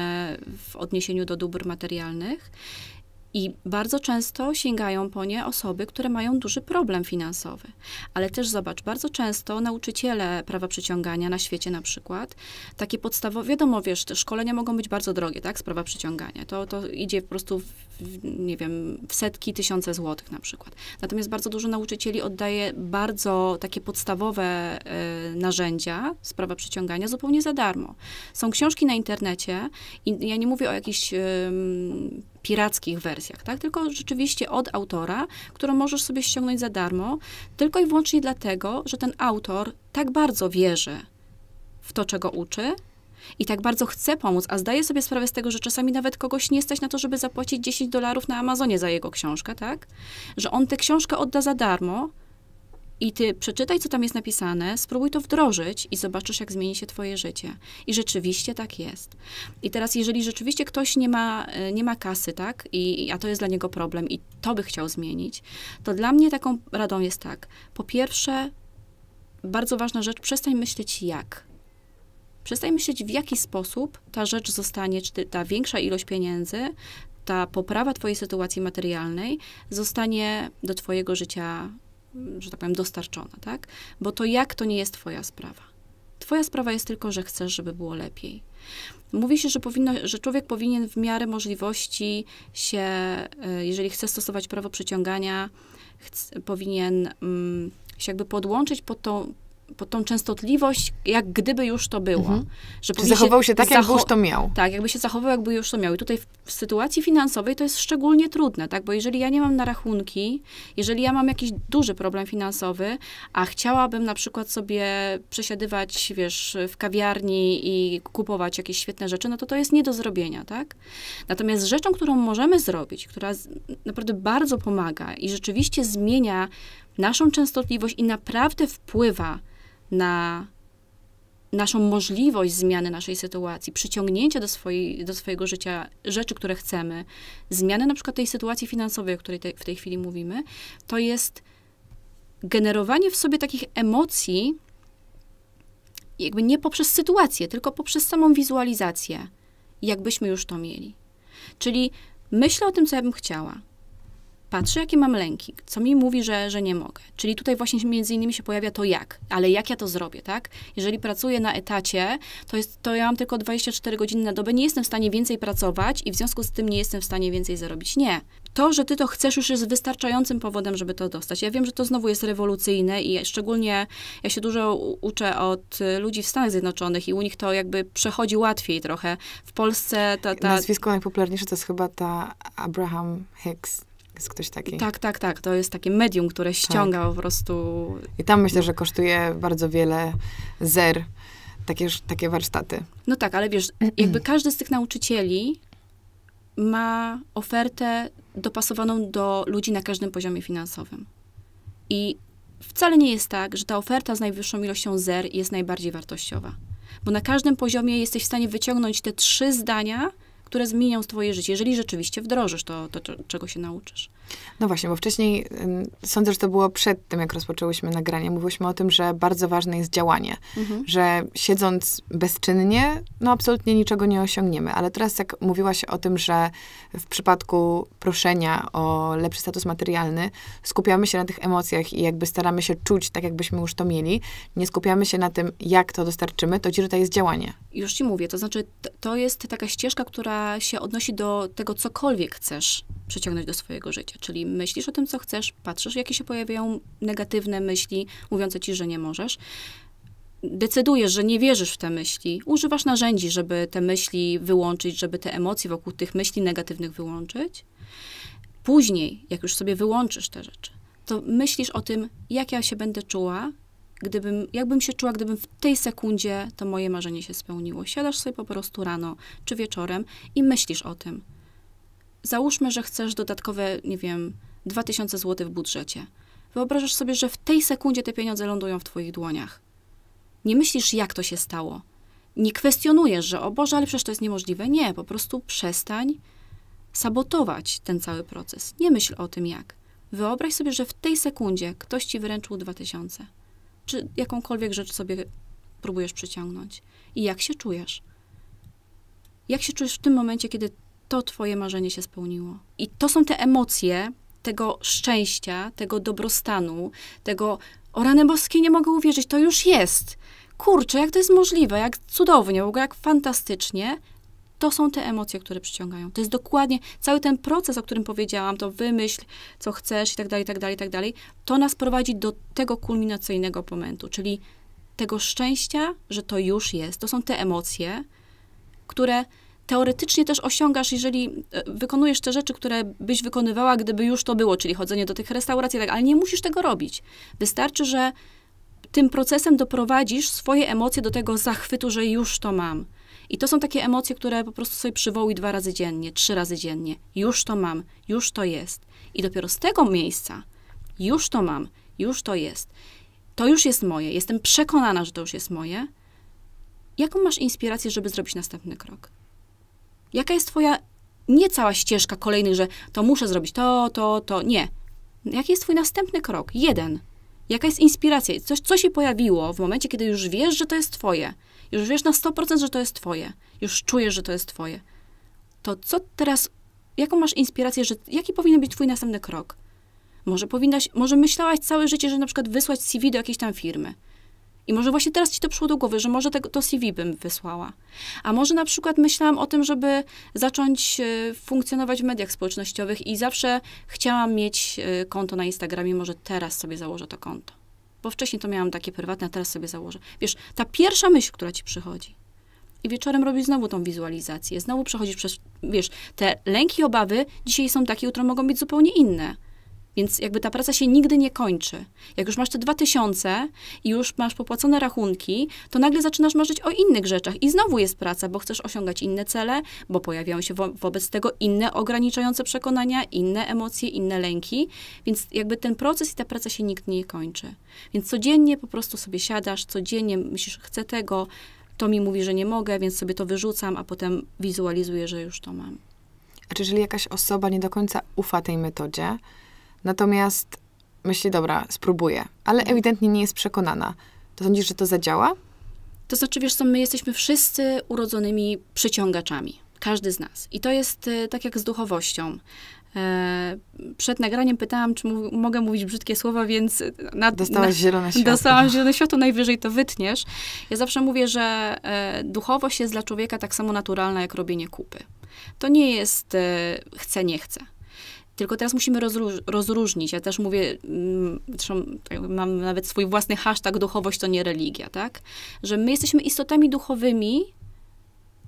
w odniesieniu do dóbr materialnych i bardzo często sięgają po nie osoby, które mają duży problem finansowy. Ale też zobacz, bardzo często nauczyciele prawa przyciągania na świecie na przykład, takie podstawowe, wiadomo, wiesz, te szkolenia mogą być bardzo drogie, tak, z prawa przyciągania. To, to idzie po prostu, w, nie wiem, w setki, tysiące złotych na przykład. Natomiast bardzo dużo nauczycieli oddaje bardzo takie podstawowe y, narzędzia z prawa przyciągania zupełnie za darmo. Są książki na internecie i ja nie mówię o jakichś y, pirackich wersjach, tak? tylko rzeczywiście od autora, którą możesz sobie ściągnąć za darmo, tylko i wyłącznie dlatego, że ten autor tak bardzo wierzy w to, czego uczy, i tak bardzo chce pomóc, a zdaje sobie sprawę z tego, że czasami nawet kogoś nie stać na to, żeby zapłacić 10 dolarów na Amazonie za jego książkę, tak? Że on tę książkę odda za darmo, i ty przeczytaj, co tam jest napisane, spróbuj to wdrożyć i zobaczysz, jak zmieni się twoje życie. I rzeczywiście tak jest. I teraz, jeżeli rzeczywiście ktoś nie ma, e, nie ma kasy, tak, I, a to jest dla niego problem i to by chciał zmienić, to dla mnie taką radą jest tak. Po pierwsze, bardzo ważna rzecz, przestań myśleć jak. Przestań myśleć, w jaki sposób ta rzecz zostanie, czy ta większa ilość pieniędzy, ta poprawa Twojej sytuacji materialnej zostanie do Twojego życia że tak powiem, dostarczona, tak? Bo to jak to nie jest Twoja sprawa. Twoja sprawa jest tylko, że chcesz, żeby było lepiej. Mówi się, że, powinno, że człowiek powinien w miarę możliwości się, e, jeżeli chce stosować prawo przyciągania, powinien mm, się jakby podłączyć pod tą, pod tą częstotliwość, jak gdyby już to było. Mhm. Że zachował się tak, jakby już to miał. Tak, jakby się zachował, jakby już to miał. I tutaj w, w, sytuacji finansowej to jest szczególnie trudne, tak? Bo jeżeli ja nie mam na rachunki, jeżeli ja mam jakiś duży problem finansowy, a chciałabym na przykład sobie przesiadywać, wiesz, w kawiarni i kupować jakieś świetne rzeczy, no to to jest nie do zrobienia, tak? Natomiast rzeczą, którą możemy zrobić, która naprawdę bardzo pomaga i rzeczywiście zmienia naszą częstotliwość i naprawdę wpływa na naszą możliwość zmiany naszej sytuacji, przyciągnięcia do, swojej, do swojego życia rzeczy, które chcemy, zmiany na przykład tej sytuacji finansowej, o której te, w tej chwili mówimy, to jest generowanie w sobie takich emocji, jakby nie poprzez sytuację, tylko poprzez samą wizualizację, jakbyśmy już to mieli. Czyli myślę o tym, co ja bym chciała, patrzę, jakie mam lęki, co mi mówi, że, że nie mogę. Czyli tutaj właśnie między innymi się pojawia to jak, ale jak ja to zrobię, tak? Jeżeli pracuję na etacie, to, jest, to ja mam tylko 24 godziny na dobę, nie jestem w stanie więcej pracować i w związku z tym nie jestem w stanie więcej zarobić. Nie. To, że ty to chcesz, już jest wystarczającym powodem, żeby to dostać. Ja wiem, że to znowu jest rewolucyjne i szczególnie ja się dużo uczę od y, ludzi w Stanach Zjednoczonych i u nich to jakby przechodzi łatwiej trochę. W Polsce ta... ta... Nazwisko najpopularniejsze to jest chyba ta Abraham Hicks. Jest ktoś taki. Tak, tak, tak. To jest takie medium, które tak. ściąga tak. po prostu. I tam myślę, że kosztuje bardzo wiele zer takie, takie warsztaty. No tak, ale wiesz, jakby każdy z tych nauczycieli ma ofertę dopasowaną do ludzi na każdym poziomie finansowym. I wcale nie jest tak, że ta oferta z najwyższą ilością zer jest najbardziej wartościowa. Bo na każdym poziomie jesteś w stanie wyciągnąć te trzy zdania, które zmienią twoje życie, jeżeli rzeczywiście wdrożysz to, to, to czego się nauczysz. No właśnie, bo wcześniej sądzę, że to było przed tym, jak rozpoczęłyśmy nagranie. Mówiłyśmy o tym, że bardzo ważne jest działanie, mhm. że siedząc bezczynnie, no absolutnie niczego nie osiągniemy. Ale teraz, jak mówiłaś o tym, że w przypadku proszenia o lepszy status materialny, skupiamy się na tych emocjach i jakby staramy się czuć tak, jakbyśmy już to mieli, nie skupiamy się na tym, jak to dostarczymy, to ci tutaj jest działanie. Już ci mówię, to znaczy, to jest taka ścieżka, która się odnosi do tego, cokolwiek chcesz przyciągnąć do swojego życia. Czyli myślisz o tym, co chcesz, patrzysz, jakie się pojawiają negatywne myśli mówiące ci, że nie możesz. Decydujesz, że nie wierzysz w te myśli, używasz narzędzi, żeby te myśli wyłączyć, żeby te emocje wokół tych myśli negatywnych wyłączyć. Później, jak już sobie wyłączysz te rzeczy, to myślisz o tym, jak ja się będę czuła, gdybym, jakbym się czuła, gdybym w tej sekundzie to moje marzenie się spełniło. Siadasz sobie po prostu rano czy wieczorem i myślisz o tym załóżmy, że chcesz dodatkowe, nie wiem, 2000 zł w budżecie. Wyobrażasz sobie, że w tej sekundzie te pieniądze lądują w Twoich dłoniach. Nie myślisz, jak to się stało. Nie kwestionujesz, że o Boże, ale przecież to jest niemożliwe. Nie, po prostu przestań sabotować ten cały proces. Nie myśl o tym, jak. Wyobraź sobie, że w tej sekundzie ktoś ci wyręczył 2000. Czy jakąkolwiek rzecz sobie próbujesz przyciągnąć. I jak się czujesz? Jak się czujesz w tym momencie, kiedy to twoje marzenie się spełniło. I to są te emocje tego szczęścia, tego dobrostanu, tego o rany boskie nie mogę uwierzyć, to już jest. Kurczę, jak to jest możliwe, jak cudownie, w ogóle jak fantastycznie. To są te emocje, które przyciągają. To jest dokładnie cały ten proces, o którym powiedziałam, to wymyśl, co chcesz i tak dalej, i tak dalej, i tak dalej. To nas prowadzi do tego kulminacyjnego momentu, czyli tego szczęścia, że to już jest. To są te emocje, które teoretycznie też osiągasz, jeżeli e, wykonujesz te rzeczy, które byś wykonywała, gdyby już to było, czyli chodzenie do tych restauracji, tak, ale nie musisz tego robić. Wystarczy, że tym procesem doprowadzisz swoje emocje do tego zachwytu, że już to mam. I to są takie emocje, które po prostu sobie przywołuj dwa razy dziennie, trzy razy dziennie. Już to mam, już to jest. I dopiero z tego miejsca, już to mam, już to jest. To już jest moje, jestem przekonana, że to już jest moje. Jaką masz inspirację, żeby zrobić następny krok? Jaka jest twoja nie cała ścieżka kolejnych, że to muszę zrobić to, to, to. Nie. Jaki jest twój następny krok? Jeden. Jaka jest inspiracja? Coś, co się pojawiło w momencie, kiedy już wiesz, że to jest twoje. Już wiesz na 100%, że to jest twoje. Już czujesz, że to jest twoje. To co teraz, jaką masz inspirację, że, jaki powinien być twój następny krok? Może powinnaś, może myślałaś całe życie, że na przykład wysłać CV do jakiejś tam firmy. I może właśnie teraz ci to przyszło do głowy, że może tego, to CV bym wysłała. A może na przykład myślałam o tym, żeby zacząć e, funkcjonować w mediach społecznościowych i zawsze chciałam mieć e, konto na Instagramie, może teraz sobie założę to konto. Bo wcześniej to miałam takie prywatne, a teraz sobie założę. Wiesz, ta pierwsza myśl, która ci przychodzi. I wieczorem robisz znowu tą wizualizację. Znowu przechodzisz przez, wiesz, te lęki, obawy dzisiaj są takie, jutro mogą być zupełnie inne więc jakby ta praca się nigdy nie kończy. Jak już masz te dwa tysiące i już masz popłacone rachunki, to nagle zaczynasz marzyć o innych rzeczach i znowu jest praca, bo chcesz osiągać inne cele, bo pojawiają się wo wobec tego inne ograniczające przekonania, inne emocje, inne lęki. Więc jakby ten proces i ta praca się nigdy nie kończy. Więc codziennie po prostu sobie siadasz, codziennie myślisz, chcę tego, to mi mówi, że nie mogę, więc sobie to wyrzucam, a potem wizualizuję, że już to mam. A czy jeżeli jakaś osoba nie do końca ufa tej metodzie, Natomiast myśli, dobra, spróbuję, ale ewidentnie nie jest przekonana. To sądzisz, że to zadziała? To znaczy, wiesz co, my jesteśmy wszyscy urodzonymi przyciągaczami. Każdy z nas. I to jest e, tak jak z duchowością. E, przed nagraniem pytałam, czy mogę mówić brzydkie słowa, więc... Na, Dostałaś na, zielone światło. Dostałam zielone światło, najwyżej to wytniesz. Ja zawsze mówię, że e, duchowość jest dla człowieka tak samo naturalna, jak robienie kupy. To nie jest chce, nie chce. Tylko teraz musimy rozróż, rozróżnić. Ja też mówię, mm, tak mam nawet swój własny hashtag duchowość to nie religia, tak? Że my jesteśmy istotami duchowymi,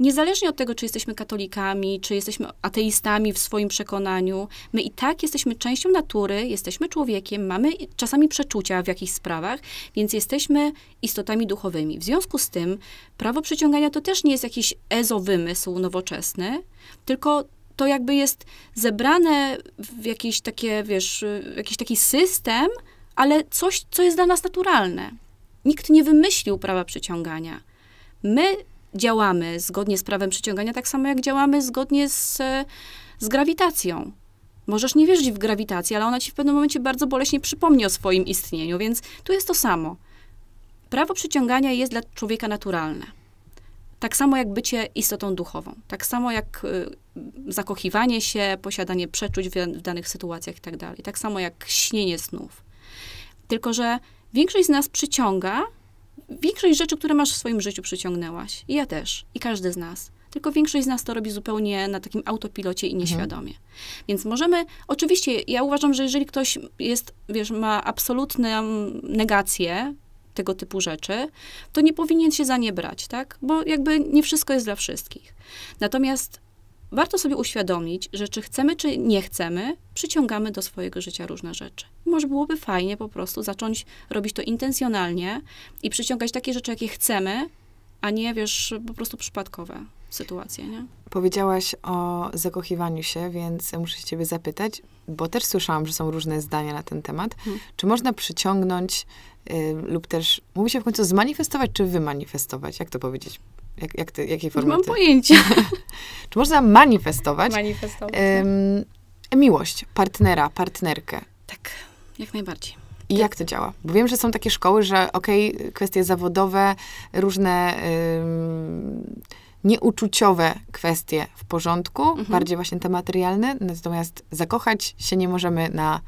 niezależnie od tego, czy jesteśmy katolikami, czy jesteśmy ateistami w swoim przekonaniu, my i tak jesteśmy częścią natury, jesteśmy człowiekiem, mamy czasami przeczucia w jakichś sprawach, więc jesteśmy istotami duchowymi. W związku z tym prawo przyciągania to też nie jest jakiś wymysł nowoczesny, tylko to jakby jest zebrane w jakiś takie, wiesz, jakiś taki system, ale coś, co jest dla nas naturalne. Nikt nie wymyślił prawa przyciągania. My działamy zgodnie z prawem przyciągania, tak samo jak działamy zgodnie z, z grawitacją. Możesz nie wierzyć w grawitację, ale ona ci w pewnym momencie bardzo boleśnie przypomni o swoim istnieniu, więc tu jest to samo. Prawo przyciągania jest dla człowieka naturalne. Tak samo jak bycie istotą duchową, tak samo jak y, zakochiwanie się, posiadanie przeczuć w, w danych sytuacjach i tak dalej, tak samo jak śnienie snów. Tylko, że większość z nas przyciąga, większość rzeczy, które masz w swoim życiu przyciągnęłaś. I ja też, i każdy z nas. Tylko większość z nas to robi zupełnie na takim autopilocie i mhm. nieświadomie. Mhm. Więc możemy, oczywiście, ja uważam, że jeżeli ktoś jest, wiesz, ma absolutną negację tego typu rzeczy, to nie powinien się za nie brać, tak? Bo jakby nie wszystko jest dla wszystkich. Natomiast warto sobie uświadomić, że czy chcemy, czy nie chcemy, przyciągamy do swojego życia różne rzeczy. Może byłoby fajnie po prostu zacząć robić to intencjonalnie i przyciągać takie rzeczy, jakie chcemy, a nie, wiesz, po prostu przypadkowe sytuację, nie? Powiedziałaś o zakochiwaniu się, więc muszę się ciebie zapytać, bo też słyszałam, że są różne zdania na ten temat. Hmm. Czy można przyciągnąć y, lub też, mówi się w końcu zmanifestować, czy wymanifestować? Jak to powiedzieć? Jak, jak ty, jakiej formy? Nie mam pojęcia. czy można manifestować? Manifestować. Tak. miłość, partnera, partnerkę. Tak, jak najbardziej. I jak to działa? Bo wiem, że są takie szkoły, że okej, okay, kwestie zawodowe, różne nieuczuciowe kwestie w porządku, mhm. bardziej właśnie te materialne, natomiast zakochać się nie możemy na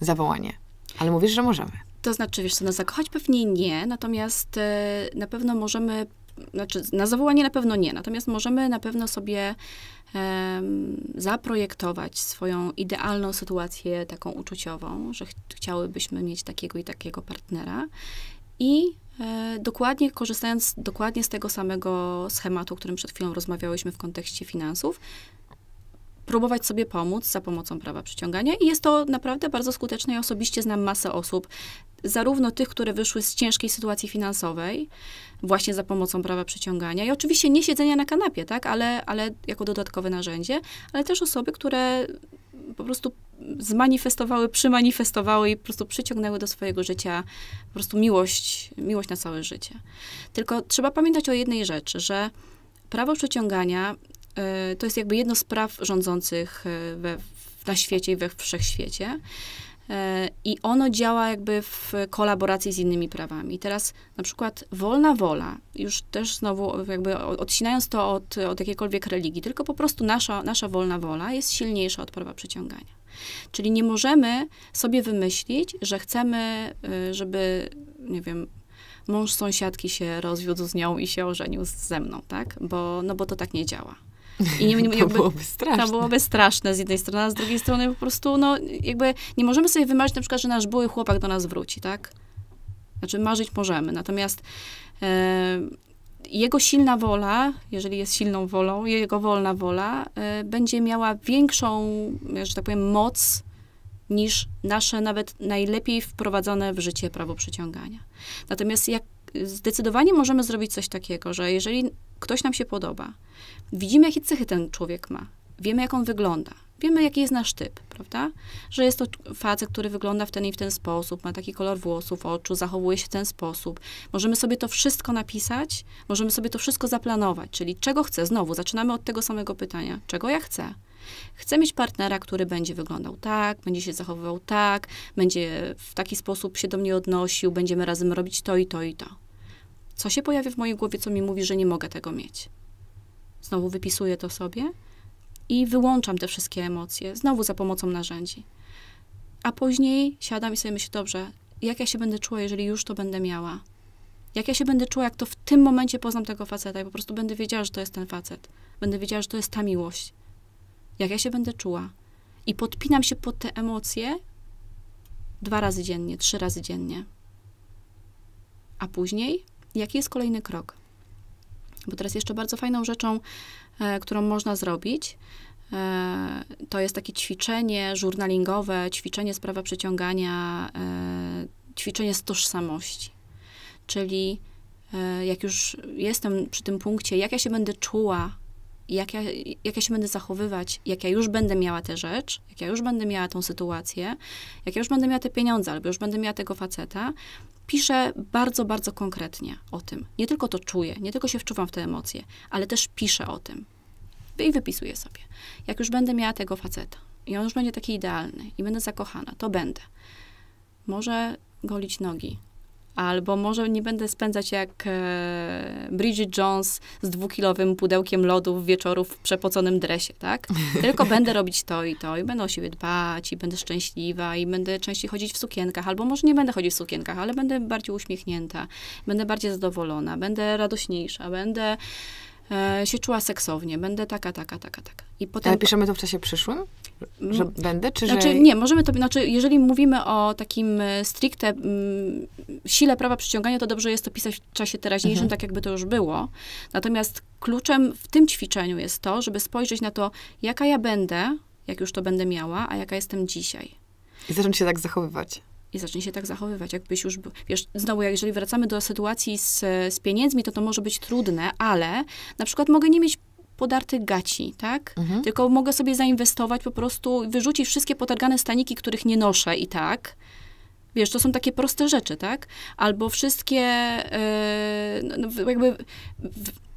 zawołanie. Ale mówisz, że możemy. To znaczy, wiesz co, na no zakochać pewnie nie, natomiast y, na pewno możemy, znaczy na zawołanie na pewno nie, natomiast możemy na pewno sobie y, zaprojektować swoją idealną sytuację taką uczuciową, że ch chciałybyśmy mieć takiego i takiego partnera i E, dokładnie, korzystając dokładnie z tego samego schematu, o którym przed chwilą rozmawiałyśmy w kontekście finansów, próbować sobie pomóc za pomocą prawa przyciągania i jest to naprawdę bardzo skuteczne. Ja osobiście znam masę osób, zarówno tych, które wyszły z ciężkiej sytuacji finansowej, właśnie za pomocą prawa przyciągania i oczywiście nie siedzenia na kanapie, tak, ale, ale jako dodatkowe narzędzie, ale też osoby, które po prostu zmanifestowały, przymanifestowały i po prostu przyciągnęły do swojego życia po prostu miłość, miłość na całe życie. Tylko trzeba pamiętać o jednej rzeczy, że prawo przyciągania y, e, to jest jakby jedno z praw rządzących e, we, na świecie i we wszechświecie. E, i ono działa jakby w kolaboracji z innymi prawami. Teraz na przykład wolna wola, już też znowu jakby odcinając to od, od jakiejkolwiek religii, tylko po prostu nasza, nasza wolna wola jest silniejsza od prawa przyciągania. Czyli nie możemy sobie wymyślić, że chcemy, e, żeby, nie wiem, mąż sąsiadki się rozwiódł z nią i się ożenił ze mną, tak? Bo, no bo to tak nie działa. I nie, nie, to, jakby, byłoby straszne. to byłoby straszne z jednej strony, a z drugiej strony po prostu, no jakby nie możemy sobie wymarzyć na przykład, że nasz były chłopak do nas wróci, tak? Znaczy marzyć możemy, natomiast e, jego silna wola, jeżeli jest silną wolą, jego wolna wola e, będzie miała większą, że tak powiem, moc niż nasze nawet najlepiej wprowadzone w życie prawo przyciągania. Natomiast jak zdecydowanie możemy zrobić coś takiego, że jeżeli ktoś nam się podoba, widzimy, jakie cechy ten człowiek ma, wiemy, jak on wygląda, wiemy, jaki jest nasz typ, prawda? Że jest to facet, który wygląda w ten i w ten sposób, ma taki kolor włosów, oczu, zachowuje się w ten sposób. Możemy sobie to wszystko napisać, możemy sobie to wszystko zaplanować, czyli czego chcę? Znowu, zaczynamy od tego samego pytania. Czego ja chcę? Chcę mieć partnera, który będzie wyglądał tak, będzie się zachowywał tak, będzie w taki sposób się do mnie odnosił, będziemy razem robić to i to i to. Co się pojawia w mojej głowie, co mi mówi, że nie mogę tego mieć? Znowu wypisuję to sobie i wyłączam te wszystkie emocje, znowu za pomocą narzędzi. A później siadam i sobie myślę, dobrze, jak ja się będę czuła, jeżeli już to będę miała? Jak ja się będę czuła, jak to w tym momencie poznam tego faceta i po prostu będę wiedziała, że to jest ten facet. Będę wiedziała, że to jest ta miłość. Jak ja się będę czuła? I podpinam się pod te emocje dwa razy dziennie, trzy razy dziennie. A później, jaki jest kolejny krok? Bo teraz jeszcze bardzo fajną rzeczą, e, którą można zrobić, e, to jest takie ćwiczenie żurnalingowe, ćwiczenie sprawa przyciągania, e, ćwiczenie z tożsamości. Czyli e, jak już jestem przy tym punkcie, jak ja się będę czuła, jak ja, jak ja się będę zachowywać, jak ja już będę miała tę rzecz, jak ja już będę miała tą sytuację, jak ja już będę miała te pieniądze, albo już będę miała tego faceta, piszę bardzo, bardzo konkretnie o tym. Nie tylko to czuję, nie tylko się wczuwam w te emocje, ale też piszę o tym. I wypisuję sobie. Jak już będę miała tego faceta i on już będzie taki idealny i będę zakochana, to będę. Może golić nogi, Albo może nie będę spędzać jak e, Bridget Jones z dwukilowym pudełkiem lodów wieczorów w przepoconym dresie, tak? Tylko będę robić to i to i będę o siebie dbać i będę szczęśliwa i będę częściej chodzić w sukienkach. Albo może nie będę chodzić w sukienkach, ale będę bardziej uśmiechnięta, będę bardziej zadowolona, będę radośniejsza, będę e, się czuła seksownie, będę taka, taka, taka, taka. I potem... Ale piszemy to w czasie przyszłym? Mm. Że będę, czy znaczy, że... Nie, możemy to, znaczy, jeżeli mówimy o takim e, stricte m, mm, sile prawa przyciągania, to dobrze jest to pisać w czasie teraźniejszym, mhm. tak jakby to już było. Natomiast kluczem w tym ćwiczeniu jest to, żeby spojrzeć na to, jaka ja będę, jak już to będę miała, a jaka jestem dzisiaj. I zacząć się tak zachowywać i zacznie się tak zachowywać, jakbyś już, wiesz, znowu, jeżeli wracamy do sytuacji z, z pieniędzmi, to to może być trudne, ale na przykład mogę nie mieć podartych gaci, tak? Mhm. Tylko mogę sobie zainwestować po prostu, wyrzucić wszystkie potargane staniki, których nie noszę i tak. Wiesz, to są takie proste rzeczy, tak? Albo wszystkie, yy, no, no jakby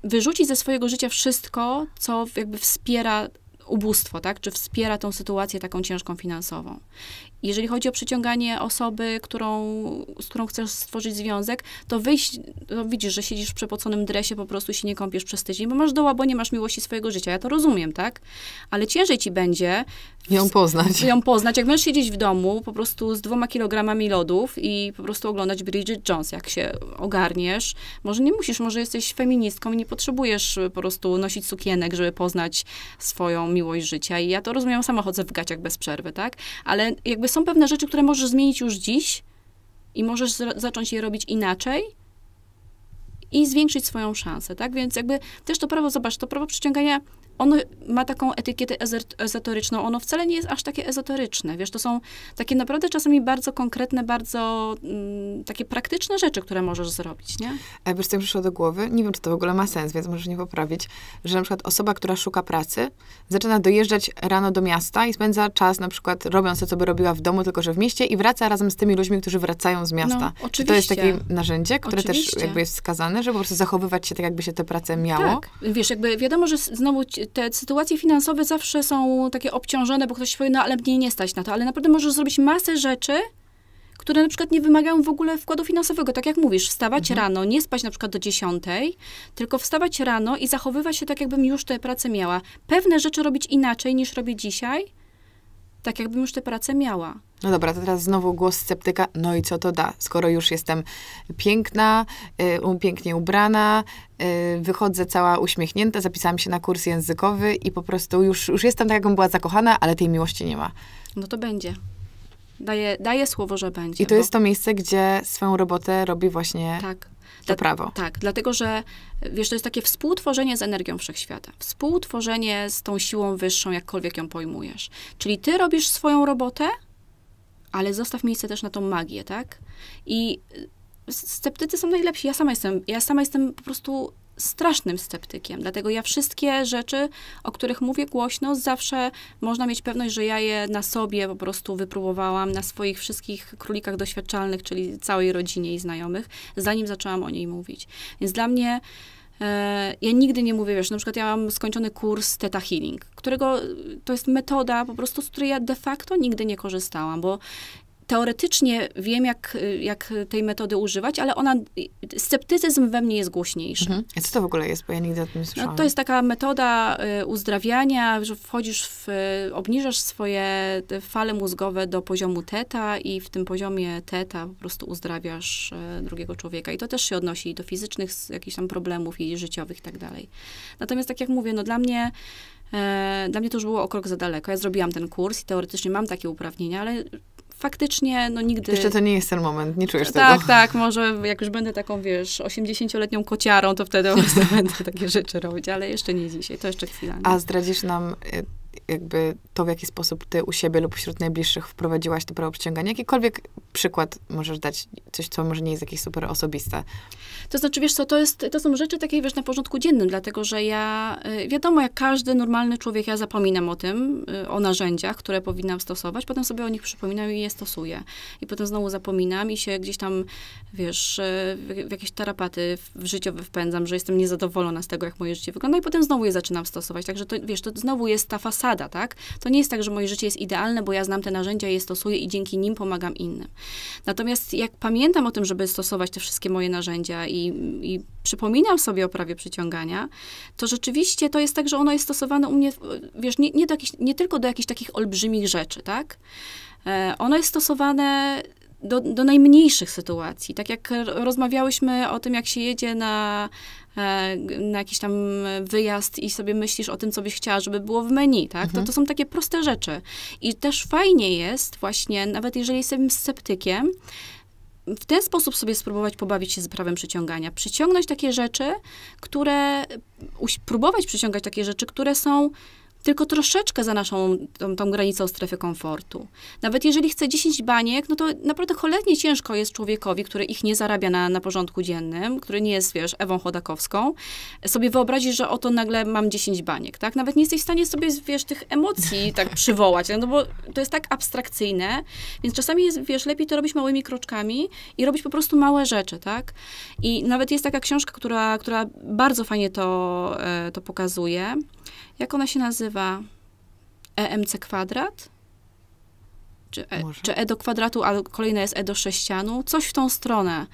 wyrzucić ze swojego życia wszystko, co jakby wspiera ubóstwo, tak? Czy wspiera tą sytuację taką ciężką finansową. Jeżeli chodzi o przyciąganie osoby, którą, z którą chcesz stworzyć związek, to wyjść, to no widzisz, że siedzisz w przepoconym dresie, po prostu się nie kąpiesz przez tydzień, bo masz doła, bo nie masz miłości swojego życia. Ja to rozumiem, tak? Ale ciężej ci będzie ją poznać. Ją poznać. Jak będziesz siedzieć w domu po prostu z dwoma kilogramami lodów i po prostu oglądać Bridget Jones, jak się ogarniesz. Może nie musisz, może jesteś feministką i nie potrzebujesz y, po prostu nosić sukienek, żeby poznać swoją miłość życia. I ja to rozumiem, sama chodzę w gaciach bez przerwy, tak? Ale jakby są pewne rzeczy, które możesz zmienić już dziś i możesz zacząć je robić inaczej i zwiększyć swoją szansę, tak? Więc jakby też to prawo, zobacz, to prawo przyciągania ono ma taką etykietę ezoteryczną, ono wcale nie jest aż takie ezoteryczne, wiesz, to są takie naprawdę czasami bardzo konkretne, bardzo mm, takie praktyczne rzeczy, które możesz zrobić, nie? A e, wiesz, co mi przyszło do głowy? Nie wiem, czy to w ogóle ma sens, więc możesz nie poprawić, że na przykład osoba, która szuka pracy, zaczyna dojeżdżać rano do miasta i spędza czas na przykład robiąc to, co by robiła w domu, tylko że w mieście i wraca razem z tymi ludźmi, którzy wracają z miasta. No, oczywiście. to jest takie narzędzie, które oczywiście. też jakby jest wskazane, żeby po prostu zachowywać się tak, jakby się tę pracę miało? Tak. Wiesz, jakby wiadomo, że znowu te sytuacje finansowe zawsze są takie obciążone, bo ktoś powie, no ale mnie nie stać na to, ale naprawdę możesz zrobić masę rzeczy, które na przykład nie wymagają w ogóle wkładu finansowego. Tak jak mówisz, wstawać mhm. rano, nie spać na przykład do dziesiątej, tylko wstawać rano i zachowywać się tak, jakbym już tę pracę miała. Pewne rzeczy robić inaczej niż robię dzisiaj, tak jakbym już te prace miała. No dobra, to teraz znowu głos sceptyka. No i co to da? Skoro już jestem piękna, y, um, pięknie ubrana, y, wychodzę cała uśmiechnięta, zapisałam się na kurs językowy i po prostu już, już jestem tak, jakbym była zakochana, ale tej miłości nie ma. No to będzie. Daję, daję słowo, że będzie. I to bo... jest to miejsce, gdzie swoją robotę robi właśnie tak to tak, prawo. Tak, dlatego że wiesz, to jest takie współtworzenie z energią wszechświata, współtworzenie z tą siłą wyższą, jakkolwiek ją pojmujesz. Czyli ty robisz swoją robotę, ale zostaw miejsce też na tą magię, tak? I y, sceptycy są najlepsi. Ja sama jestem, ja sama jestem po prostu strasznym sceptykiem, dlatego ja wszystkie rzeczy, o których mówię głośno, zawsze można mieć pewność, że ja je na sobie po prostu wypróbowałam, na swoich wszystkich królikach doświadczalnych, czyli całej rodzinie i znajomych, zanim zaczęłam o niej mówić. Więc dla mnie e, ja nigdy nie mówię, wiesz, na przykład ja mam skończony kurs Theta Healing, którego to jest metoda po prostu, z której ja de facto nigdy nie korzystałam, bo teoretycznie wiem, jak, jak tej metody używać, ale ona, sceptycyzm we mnie jest głośniejszy. Mhm. A co to w ogóle jest, bo ja nigdy o tym nie no, słyszałam. No, to jest taka metoda y, uzdrawiania, że wchodzisz w, y, obniżasz swoje fale mózgowe do poziomu teta i w tym poziomie teta po prostu uzdrawiasz y, drugiego człowieka. I to też się odnosi do fizycznych jakichś tam problemów i życiowych i tak dalej. Natomiast tak jak mówię, no dla mnie e, dla mnie to już było o krok za daleko. Ja zrobiłam ten kurs i teoretycznie mam takie uprawnienia, ale faktycznie, no nigdy... Jeszcze to nie jest ten moment, nie czujesz tak, tego. Tak, tak, może jak już będę taką, wiesz, 80-letnią kociarą, to wtedy będę takie rzeczy robić, ale jeszcze nie dzisiaj, to jeszcze chwila. Nie? A zdradzisz nam y, jakby to, w jaki sposób ty u siebie lub wśród najbliższych wprowadziłaś to prawo przyciągania? Jakikolwiek przykład możesz dać, coś, co może nie jest jakieś super osobiste? To znaczy, wiesz co, to, jest, to są rzeczy takie, wiesz, na porządku dziennym, dlatego, że ja, y, wiadomo, jak każdy normalny człowiek, ja zapominam o tym, y, o narzędziach, które powinnam stosować, potem sobie o nich przypominam i je stosuję. I potem znowu zapominam i się gdzieś tam, wiesz, y, w jakieś tarapaty w życiowe wpędzam, że jestem niezadowolona z tego, jak moje życie wygląda i potem znowu je zaczynam stosować. Także to, wiesz, to znowu jest ta fasada, tak? To nie jest tak, że moje życie jest idealne, bo ja znam te narzędzia, je stosuję i dzięki nim pomagam innym. Natomiast jak pamiętam o tym, żeby stosować te wszystkie moje narzędzia i, i przypominam sobie o prawie przyciągania, to rzeczywiście to jest tak, że ono jest stosowane u mnie, wiesz, nie, nie, do jakich, nie tylko do jakichś takich olbrzymich rzeczy, tak? E, ono jest stosowane do, do najmniejszych sytuacji. Tak jak rozmawiałyśmy o tym, jak się jedzie na E, na jakiś tam wyjazd i sobie myślisz o tym, co byś chciała, żeby było w menu, tak? Mhm. To, to mhm. są takie proste rzeczy. I też fajnie jest właśnie, nawet jeżeli jestem sceptykiem, w ten sposób sobie spróbować pobawić się z prawem przyciągania. Przyciągnąć takie rzeczy, które, próbować przyciągać takie rzeczy, które są tylko troszeczkę za naszą tą, tą granicą strefy komfortu. Nawet jeżeli chce 10 baniek, no to naprawdę cholernie ciężko jest człowiekowi, który ich nie zarabia na, na porządku dziennym, który nie jest, wiesz, Ewą Chodakowską, sobie wyobrazić, że oto nagle mam 10 baniek, tak? Nawet nie jesteś w stanie sobie, wiesz, tych emocji tak przywołać, no bo to jest tak abstrakcyjne, więc czasami jest, wiesz, lepiej to robić małymi kroczkami i robić po prostu małe rzeczy, tak? I nawet jest taka książka, która, która bardzo fajnie to, e, to pokazuje. Jak ona się nazywa? EMC kwadrat? Czy e, czy e, do kwadratu, a kolejne jest E do sześcianu? Coś w tą stronę.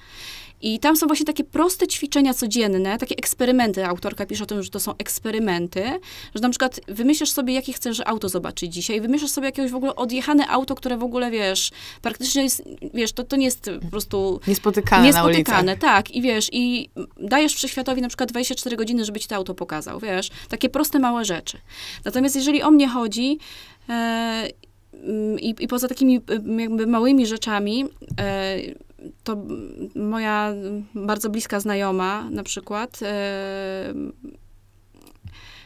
I tam są właśnie takie proste ćwiczenia codzienne, takie eksperymenty. Autorka pisze o tym, że to są eksperymenty, że na przykład wymyślisz sobie, jakie chcesz auto zobaczyć dzisiaj, wymyślisz sobie jakieś w ogóle odjechane auto, które w ogóle, wiesz, praktycznie jest, wiesz, to, to nie jest po prostu... Niespotykane Niespotykane, tak. I wiesz, i dajesz wszechświatowi na przykład 24 godziny, żeby ci to auto pokazał, wiesz. Takie proste, małe rzeczy. Natomiast jeżeli o mnie chodzi... E, i, I poza takimi jakby małymi rzeczami, e, to moja bardzo bliska znajoma na przykład e,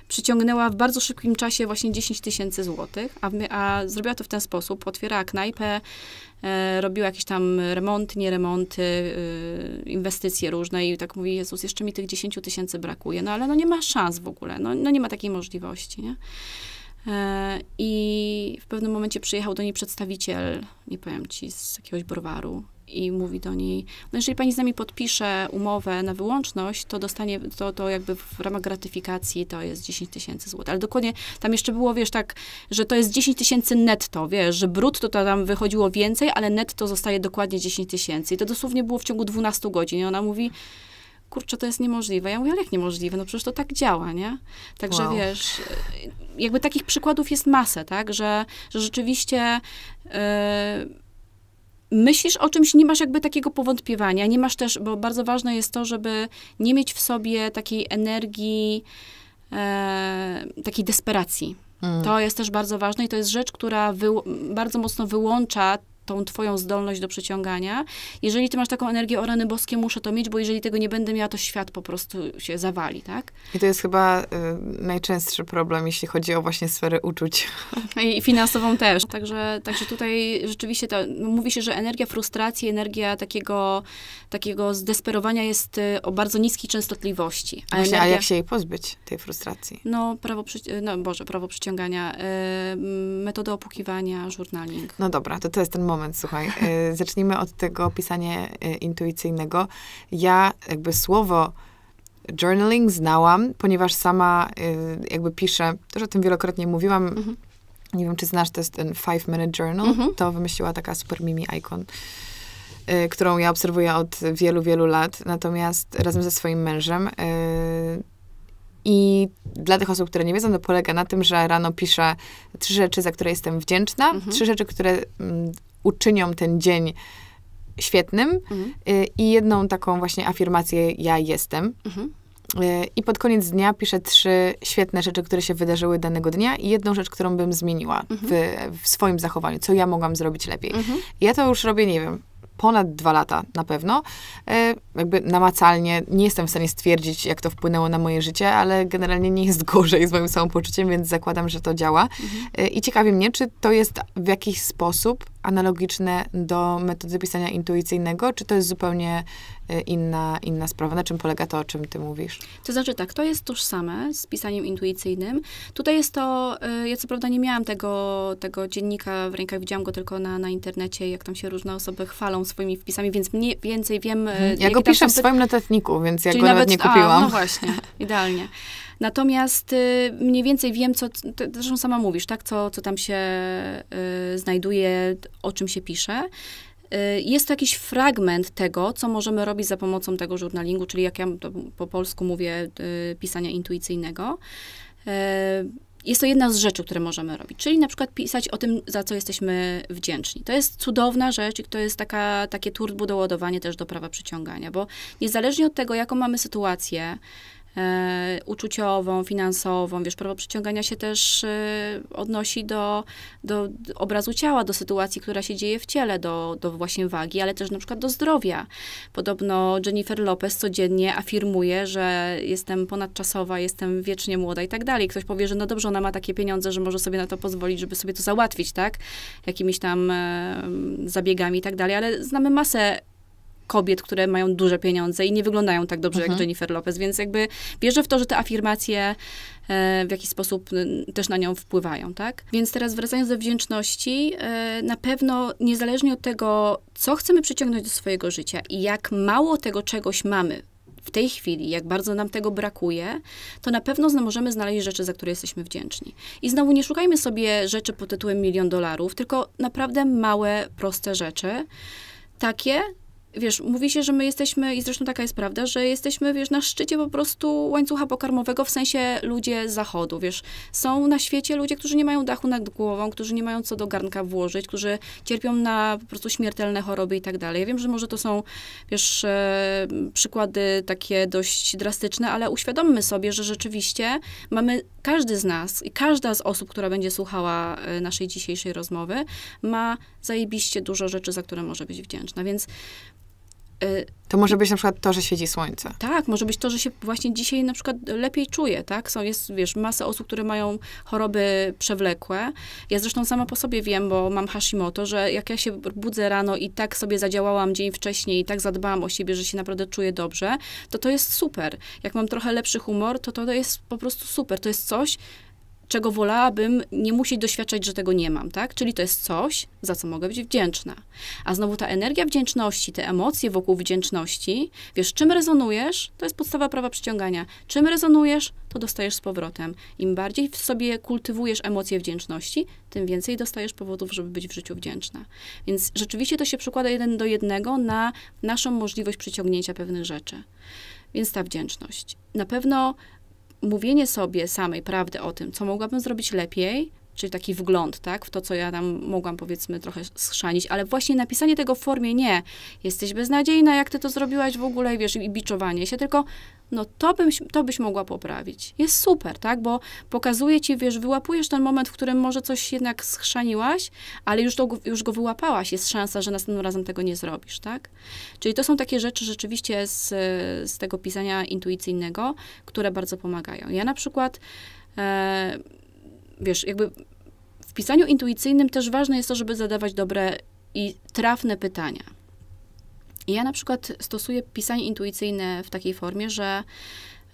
przyciągnęła w bardzo szybkim czasie właśnie 10 tysięcy złotych, a, a, zrobiła to w ten sposób. Otwierała knajpę, e, robiła jakieś tam remonty, nieremonty, e, inwestycje różne i tak mówi, Jezus, jeszcze mi tych 10 tysięcy brakuje. No ale no nie ma szans w ogóle, no, no nie ma takiej możliwości, nie? E, I w pewnym momencie przyjechał do niej przedstawiciel, nie powiem ci, z jakiegoś browaru i mówi do niej, no jeżeli pani z nami podpisze umowę na wyłączność, to dostanie to, to jakby w ramach gratyfikacji to jest 10 tysięcy złotych. Ale dokładnie tam jeszcze było, wiesz, tak, że to jest 10 tysięcy netto, wiesz, że brutto to tam wychodziło więcej, ale netto zostaje dokładnie 10 tysięcy. I to dosłownie było w ciągu 12 godzin. I ona mówi, kurczę, to jest niemożliwe. Ja mówię, ale jak niemożliwe? No przecież to tak działa, nie? Także wow. wiesz, jakby takich przykładów jest masę, tak? Że, że rzeczywiście... Yy, myślisz o czymś, nie masz jakby takiego powątpiewania, nie masz też, bo bardzo ważne jest to, żeby nie mieć w sobie takiej energii, e, takiej desperacji. Mm. To jest też bardzo ważne i to jest rzecz, która wy, bardzo mocno wyłącza tą twoją zdolność do przyciągania. Jeżeli ty masz taką energię, o rany boskie, muszę to mieć, bo jeżeli tego nie będę miała, to świat po prostu się zawali, tak? I to jest chyba y, najczęstszy problem, jeśli chodzi o właśnie sferę uczuć. I finansową też. Także, także tutaj rzeczywiście to, mówi się, że energia frustracji, energia takiego, takiego zdesperowania jest y, o bardzo niskiej częstotliwości. A, właśnie, energia... a jak się jej pozbyć, tej frustracji? No, prawo, przy... Y, no Boże, prawo przyciągania, y, metoda opukiwania, journaling. No dobra, to to jest ten moment, moment, słuchaj. E, zacznijmy od tego pisania e, intuicyjnego. Ja jakby słowo journaling znałam, ponieważ sama e, jakby piszę, też o tym wielokrotnie mówiłam, mhm. nie wiem, czy znasz, to jest ten Five Minute Journal, mhm. to wymyśliła taka super mimi icon którą ja obserwuję od wielu, wielu lat, natomiast razem ze swoim mężem. I dla tych osób, które nie wiedzą, to polega na tym, że rano piszę trzy rzeczy, za które jestem wdzięczna, mhm. trzy rzeczy, które mm, uczynią ten dzień świetnym. Mhm. Y, I jedną taką właśnie afirmację ja jestem. Mhm. Y, I pod koniec dnia piszę trzy świetne rzeczy, które się wydarzyły danego dnia i jedną rzecz, którą bym zmieniła mhm. w, w, swoim zachowaniu, co ja mogłam zrobić lepiej. Mhm. Ja to już robię, nie wiem, ponad dwa lata na pewno. E, jakby namacalnie nie jestem w stanie stwierdzić, jak to wpłynęło na moje życie, ale generalnie nie jest gorzej z moim samopoczuciem, więc zakładam, że to działa. Mhm. E, I ciekawi mnie, czy to jest w jakiś sposób analogiczne do metody pisania intuicyjnego, czy to jest zupełnie e, inna, inna sprawa? Na czym polega to, o czym ty mówisz? To znaczy tak, to jest tożsame z pisaniem intuicyjnym. Tutaj jest to, e, ja co prawda nie miałam tego, tego dziennika w rękach, widziałam go tylko na, na internecie, jak tam się różne osoby chwalą swoimi wpisami, więc mniej więcej wiem... Hmm, ja go piszę w swoim notatniku, więc ja go nawet, nawet nie kupiłam. A, no właśnie, idealnie. Natomiast y, mniej więcej wiem, co, ty, zresztą sama mówisz, tak, co, co tam się y, znajduje, o czym się pisze y, jest to jakiś fragment tego, co możemy robić za pomocą tego journalingu, czyli jak ja po polsku mówię, pisania intuicyjnego. Jest to jedna z rzeczy, które możemy robić, czyli na przykład pisać o tym, za co jesteśmy wdzięczni. To jest cudowna rzecz i to jest taka, takie turbo doładowanie też do prawa przyciągania, bo niezależnie od tego, jaką mamy sytuację, e, uczuciową, finansową. Wiesz, prawo przyciągania się też e, odnosi do, do obrazu ciała, do sytuacji, która się dzieje w ciele, do, do właśnie wagi, ale też na przykład do zdrowia. Podobno Jennifer Lopez codziennie afirmuje, że jestem ponadczasowa, jestem wiecznie młoda i tak dalej. Ktoś powie, że no dobrze, ona ma takie pieniądze, że może sobie na to pozwolić, żeby sobie to załatwić, tak? Jakimiś tam e, zabiegami i tak dalej, ale znamy masę kobiet, które mają duże pieniądze i nie wyglądają tak dobrze mhm. jak Jennifer Lopez, więc jakby wierzę w to, że te afirmacje e, w jakiś sposób też na nią wpływają, tak? Więc teraz wracając do wdzięczności, e, na pewno niezależnie od tego, co chcemy przyciągnąć do swojego życia i jak mało tego czegoś mamy w tej chwili, jak bardzo nam tego brakuje, to na pewno możemy znaleźć rzeczy, za które jesteśmy wdzięczni. I znowu nie szukajmy sobie rzeczy pod tytułem milion dolarów, tylko naprawdę małe, proste rzeczy, takie, wiesz, mówi się, że my jesteśmy, i zresztą taka jest prawda, że jesteśmy, wiesz, na szczycie po prostu łańcucha pokarmowego, w sensie ludzie z zachodu, wiesz. Są na świecie ludzie, którzy nie mają dachu nad głową, którzy nie mają co do garnka włożyć, którzy cierpią na po prostu śmiertelne choroby i tak dalej. Ja wiem, że może to są, wiesz, e, przykłady takie dość drastyczne, ale uświadommy sobie, że rzeczywiście mamy, każdy z nas i każda z osób, która będzie słuchała e, naszej dzisiejszej rozmowy, ma zajebiście dużo rzeczy, za które może być wdzięczna, więc Y, to może być na przykład to, że świeci słońce. Tak, może być to, że się właśnie dzisiaj na przykład lepiej czuje, tak? Są, jest, wiesz, masa osób, które mają choroby przewlekłe. Ja zresztą sama po sobie wiem, bo mam Hashimoto, że jak ja się budzę rano i tak sobie zadziałałam dzień wcześniej i tak zadbałam o siebie, że się naprawdę czuję dobrze, to to jest super. Jak mam trochę lepszy humor, to to jest po prostu super. To jest coś, czego wolałabym nie musieć doświadczać, że tego nie mam, tak? Czyli to jest coś, za co mogę być wdzięczna. A znowu ta energia wdzięczności, te emocje wokół wdzięczności, wiesz, czym rezonujesz, to jest podstawa prawa przyciągania. Czym rezonujesz, to dostajesz z powrotem. Im bardziej w sobie kultywujesz emocje wdzięczności, tym więcej dostajesz powodów, żeby być w życiu wdzięczna. Więc rzeczywiście to się przekłada jeden do jednego na naszą możliwość przyciągnięcia pewnych rzeczy. Więc ta wdzięczność. Na pewno mówienie sobie samej prawdy o tym, co mogłabym zrobić lepiej, czyli taki wgląd, tak, w to, co ja tam mogłam, powiedzmy, trochę schrzanić, ale właśnie napisanie tego w formie nie, jesteś beznadziejna, jak ty to zrobiłaś w ogóle, wiesz, i biczowanie się, tylko no to, bym, to byś mogła poprawić. Jest super, tak, bo pokazuje ci, wiesz, wyłapujesz ten moment, w którym może coś jednak schrzaniłaś, ale już, to, już go wyłapałaś, jest szansa, że następnym razem tego nie zrobisz, tak. Czyli to są takie rzeczy rzeczywiście z, z tego pisania intuicyjnego, które bardzo pomagają. Ja na przykład... E, wiesz, jakby w pisaniu intuicyjnym też ważne jest to, żeby zadawać dobre i trafne pytania. I ja na przykład stosuję pisanie intuicyjne w takiej formie, że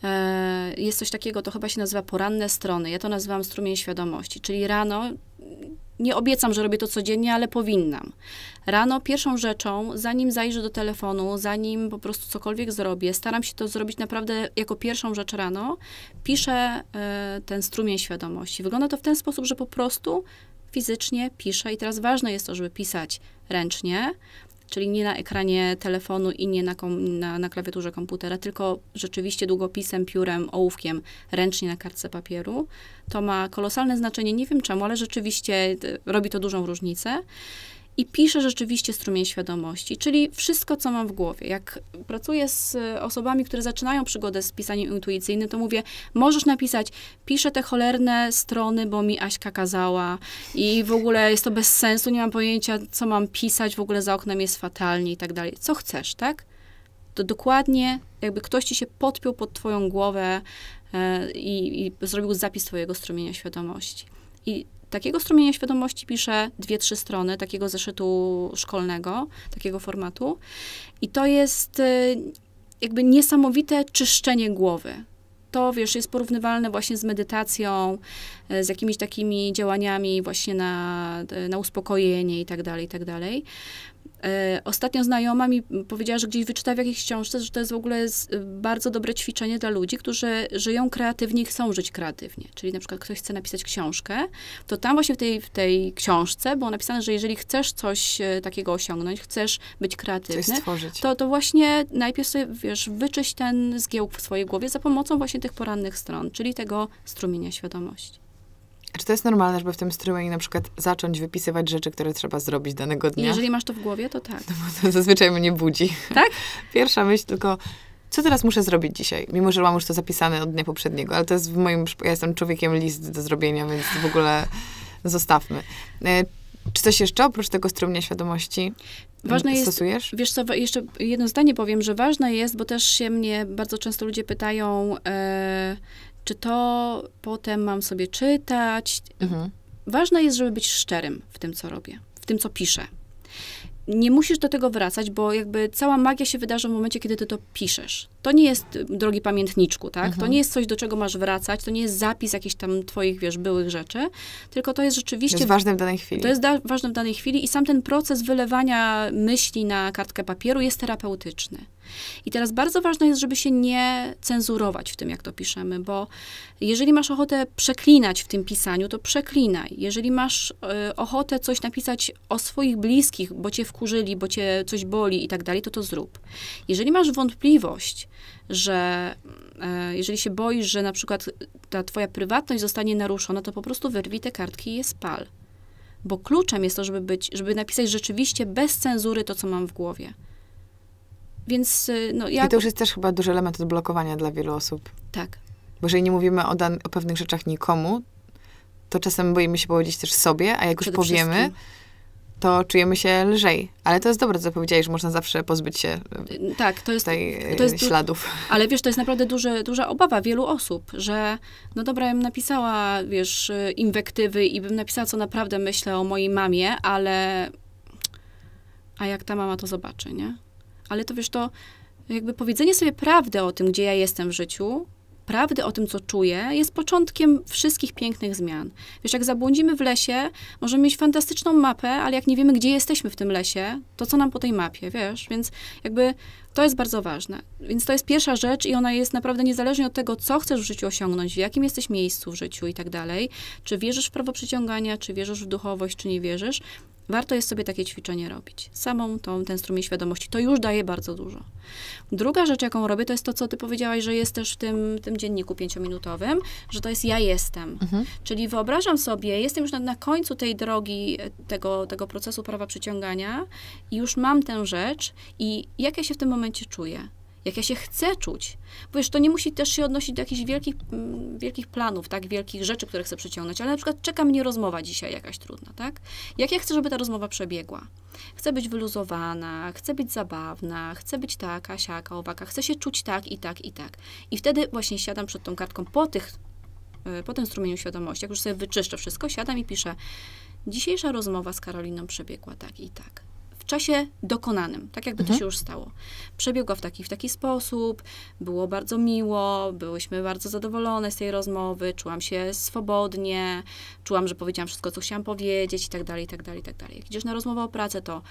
e, jest coś takiego, to chyba się nazywa poranne strony. Ja to nazywam strumień świadomości, czyli rano nie obiecam, że robię to codziennie, ale powinnam. Rano pierwszą rzeczą, zanim zajrzę do telefonu, zanim po prostu cokolwiek zrobię, staram się to zrobić naprawdę jako pierwszą rzecz rano, piszę y, ten strumień świadomości. Wygląda to w ten sposób, że po prostu fizycznie piszę i teraz ważne jest to, żeby pisać ręcznie, czyli nie na ekranie telefonu i nie na, kom, na, na klawiaturze komputera, tylko rzeczywiście długopisem, piórem, ołówkiem, ręcznie na kartce papieru. To ma kolosalne znaczenie, nie wiem czemu, ale rzeczywiście e, robi to dużą różnicę i piszę rzeczywiście strumień świadomości, czyli wszystko, co mam w głowie. Jak pracuję z osobami, które zaczynają przygodę z pisaniem intuicyjnym, to mówię, możesz napisać, piszę te cholerne strony, bo mi Aśka kazała i w ogóle jest to bez sensu, nie mam pojęcia, co mam pisać, w ogóle za oknem jest fatalnie i tak dalej. Co chcesz, tak? To dokładnie jakby ktoś ci się podpiął pod twoją głowę e, i, i zrobił zapis twojego strumienia świadomości. I Takiego strumienia świadomości piszę dwie, trzy strony, takiego zeszytu szkolnego, takiego formatu. I to jest y, jakby niesamowite czyszczenie głowy. To, wiesz, jest porównywalne właśnie z medytacją, y, z jakimiś takimi działaniami właśnie na, y, na uspokojenie i tak dalej, i tak dalej. E, ostatnio znajoma mi powiedziała, że gdzieś wyczyta w jakiejś książce, że to jest w ogóle y, bardzo dobre ćwiczenie dla ludzi, którzy żyją kreatywnie i chcą żyć kreatywnie. Czyli na przykład ktoś chce napisać książkę, to tam właśnie w tej, w tej książce było napisane, że jeżeli chcesz coś e, takiego osiągnąć, chcesz być kreatywny, to, to właśnie najpierw sobie, wiesz, wyczyść ten zgiełk w swojej głowie za pomocą właśnie tych porannych stron, czyli tego strumienia świadomości. Czy to jest normalne, żeby w tym strumieniu na przykład zacząć wypisywać rzeczy, które trzeba zrobić danego dnia? Jeżeli masz to w głowie, to tak. No, bo to zazwyczaj mnie budzi. Tak? Pierwsza myśl tylko, co teraz muszę zrobić dzisiaj? Mimo, że mam już to zapisane od dnia poprzedniego, ale to jest w moim... Ja jestem człowiekiem list do zrobienia, więc w ogóle zostawmy. E, czy coś jeszcze oprócz tego strumienia świadomości? Mm, ważne jest, stosujesz? wiesz co, jeszcze jedno zdanie powiem, że ważne jest, bo też się mnie bardzo często ludzie pytają, e, czy to potem mam sobie czytać. Mhm. Ważne jest, żeby być szczerym w tym, co robię, w tym, co piszę. Nie musisz do tego wracać, bo jakby cała magia się wydarzy w momencie, kiedy ty to piszesz. To nie jest, y, drogi pamiętniczku, tak? Mhm. To nie jest coś, do czego masz wracać, to nie jest zapis jakichś tam twoich, wiesz, byłych rzeczy, tylko to jest rzeczywiście... To jest ważne w danej chwili. To jest ważne w danej chwili i sam ten proces wylewania myśli na kartkę papieru jest terapeutyczny. I teraz bardzo ważne jest, żeby się nie cenzurować w tym, jak to piszemy, bo jeżeli masz ochotę przeklinać w tym pisaniu, to przeklinaj. Jeżeli masz y, ochotę coś napisać o swoich bliskich, bo cię wkurzyli, bo cię coś boli i tak dalej, to to zrób. Jeżeli masz wątpliwość, że y, jeżeli się boisz, że na przykład ta twoja prywatność zostanie naruszona, to po prostu wyrwij te kartki i je spal bo kluczem jest to, żeby, być, żeby napisać rzeczywiście bez cenzury to, co mam w głowie. Więc y, no ja... I to już jest też chyba duży element odblokowania dla wielu osób. Tak. Bo jeżeli nie mówimy o, dan- o pewnych rzeczach nikomu, to czasem boimy się powiedzieć też sobie, a jak Przede już powiemy, wszystkim. to czujemy się lżej. Ale to jest dobre, co powiedziałeś, że można zawsze pozbyć się y, tak, to jest, tej to jest śladów. Du- ale wiesz, to jest naprawdę duże, duża obawa wielu osób, że no dobra, ja bym napisała, wiesz, y, inwektywy i bym napisała, co naprawdę myślę o mojej mamie, ale a jak ta mama to zobaczy, nie? ale to wiesz, to jakby powiedzenie sobie prawdy o tym, gdzie ja jestem w życiu, prawdy o tym, co czuję, jest początkiem wszystkich pięknych zmian. Wiesz, jak zabłądzimy w lesie, możemy mieć fantastyczną mapę, ale jak nie wiemy, gdzie jesteśmy w tym lesie, to co nam po tej mapie, wiesz? Więc jakby to jest bardzo ważne. Więc to jest pierwsza rzecz i ona jest naprawdę niezależnie od tego, co chcesz w życiu osiągnąć, w jakim jesteś miejscu w życiu i tak dalej. Czy wierzysz w prawo przyciągania, czy wierzysz w duchowość, czy nie wierzysz. Warto jest sobie takie ćwiczenie robić. Samą tą, ten strumień świadomości. To już daje bardzo dużo. Druga rzecz, jaką robię, to jest to, co ty powiedziałaś, że jest też w tym, tym dzienniku pięciominutowym, że to jest ja jestem. Mhm. Czyli wyobrażam sobie, jestem już na, na końcu tej drogi, e, tego, tego procesu prawa przyciągania i już mam tę rzecz i jak ja się w tym momencie czuję jak ja się chcę czuć. Bo wiesz, to nie musi też się odnosić do jakichś wielkich, mm, wielkich planów, tak, wielkich rzeczy, które chcę przyciągnąć, ale na przykład czeka mnie rozmowa dzisiaj jakaś trudna, tak? Jak ja chcę, żeby ta rozmowa przebiegła? Chcę być wyluzowana, chcę być zabawna, chcę być taka, siaka, owaka, chcę się czuć tak i tak i tak. I wtedy właśnie siadam przed tą kartką po tych, e, po tym strumieniu świadomości, jak już sobie wyczyszczę wszystko, siadam i piszę dzisiejsza rozmowa z Karoliną przebiegła tak i tak czasie dokonanym, tak jakby mhm. to się już stało. Przebiegła w taki w taki sposób, było bardzo miło, byłyśmy bardzo zadowolone z tej rozmowy, czułam się swobodnie, czułam, że powiedziałam wszystko, co chciałam powiedzieć i tak dalej, i tak dalej, i tak dalej. Jak idziesz na rozmowę o pracę, to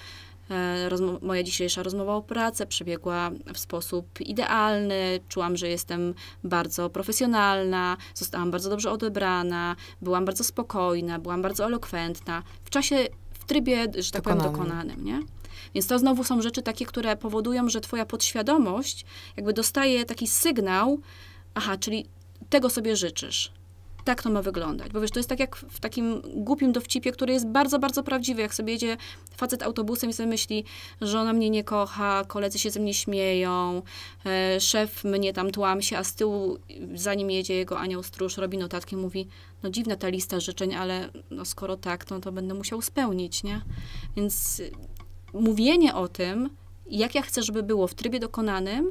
e, moja dzisiejsza rozmowa o pracę przebiegła w sposób idealny. Czułam, że jestem bardzo profesjonalna, zostałam bardzo dobrze odebrana, byłam bardzo spokojna, byłam bardzo elokwentna. W czasie trybie, że tak powiem, dokonanym, nie? Więc to znowu są rzeczy takie, które powodują, że twoja podświadomość jakby dostaje taki sygnał, aha, czyli tego sobie życzysz tak to ma wyglądać. Bo wiesz, to jest tak jak w takim głupim dowcipie, który jest bardzo, bardzo prawdziwy. Jak sobie jedzie facet autobusem i sobie myśli, żona mnie nie kocha, koledzy się ze mnie śmieją, e, szef mnie tam tłamsi, a z tyłu, zanim jedzie jego anioł stróż, robi notatki, mówi, no dziwna ta lista życzeń, ale no skoro tak, no to będę musiał spełnić, nie? Więc mówienie o tym, jak ja chcę, żeby było w trybie dokonanym,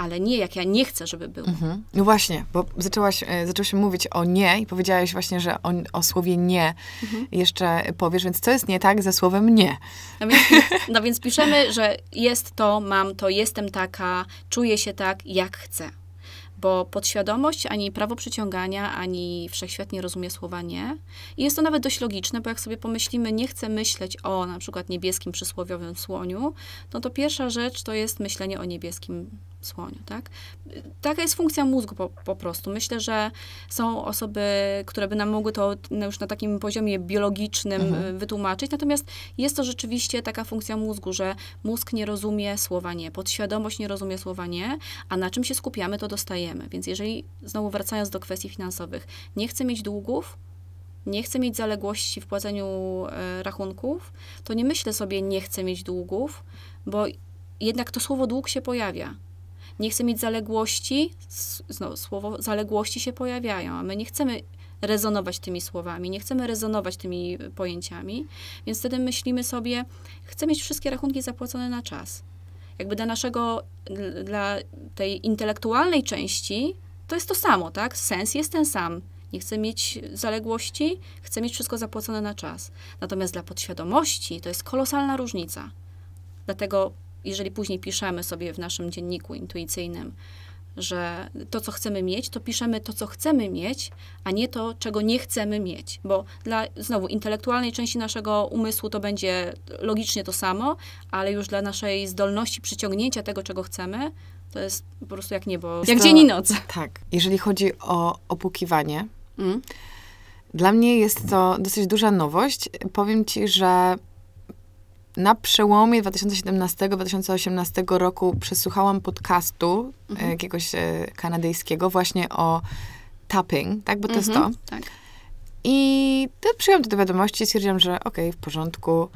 ale nie jak ja nie chcę, żeby było. Mhm. No właśnie, bo zaczęłaś, e, zaczęłaś mówić o nie i powiedziałaś właśnie, że o, o słowie nie mhm. jeszcze powiesz, więc co jest nie tak ze słowem nie? No więc, no więc piszemy, że jest to, mam to, jestem taka, czuję się tak, jak chcę. Bo podświadomość ani prawo przyciągania, ani wszechświat nie rozumie słowa nie. I jest to nawet dość logiczne, bo jak sobie pomyślimy, nie chcę myśleć o na przykład niebieskim przysłowiowym słoniu, no to pierwsza rzecz to jest myślenie o niebieskim słoniu, tak? Taka jest funkcja mózgu po, po, prostu. Myślę, że są osoby, które by nam mogły to już na takim poziomie biologicznym mhm. E, wytłumaczyć, natomiast jest to rzeczywiście taka funkcja mózgu, że mózg nie rozumie słowa nie, podświadomość nie rozumie słowa nie, a na czym się skupiamy, to dostajemy. Więc jeżeli, znowu wracając do kwestii finansowych, nie chcę mieć długów, nie chcę mieć zaległości w płaceniu e, rachunków, to nie myślę sobie, nie chcę mieć długów, bo jednak to słowo dług się pojawia nie chce mieć zaległości, znowu słowo zaległości się pojawiają, a my nie chcemy rezonować tymi słowami, nie chcemy rezonować tymi pojęciami, więc wtedy myślimy sobie, chcę mieć wszystkie rachunki zapłacone na czas. Jakby dla naszego, dla tej intelektualnej części to jest to samo, tak? Sens jest ten sam. Nie chcę mieć zaległości, chcę mieć wszystko zapłacone na czas. Natomiast dla podświadomości to jest kolosalna różnica. Dlatego jeżeli później piszemy sobie w naszym dzienniku intuicyjnym, że to, co chcemy mieć, to piszemy to, co chcemy mieć, a nie to, czego nie chcemy mieć. Bo dla znowu intelektualnej części naszego umysłu to będzie logicznie to samo, ale już dla naszej zdolności przyciągnięcia tego, czego chcemy, to jest po prostu jak niebo, jest jak to, dzień i noc. Tak. Jeżeli chodzi o opukiwanie, mm. dla mnie jest to dosyć duża nowość. Powiem ci, że na przełomie 2017-2018 roku przesłuchałam podcastu e, mhm. jakiegoś e, kanadyjskiego właśnie o tapping, tak? Bo to mhm, jest to. Tak. I to przyjąłem to do wiadomości i stwierdziłam, że okej, okay, w porządku.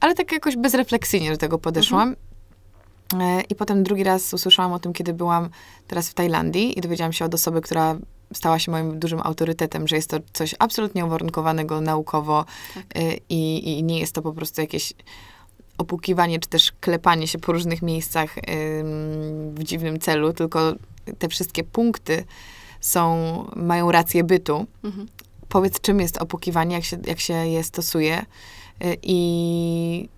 Ale tak jakoś bezrefleksyjnie do tego podeszłam. Mhm. E, I potem drugi raz usłyszałam o tym, kiedy byłam teraz w Tajlandii i dowiedziałam się od osoby, która stała się moim dużym autorytetem, że jest to coś absolutnie uwarunkowanego naukowo tak. i, i, nie jest to po prostu jakieś opukiwanie czy też klepanie się po różnych miejscach w dziwnym celu, tylko te wszystkie punkty są, mają rację bytu. Mhm. Powiedz, czym jest opukiwanie, jak się, jak się je stosuje y, i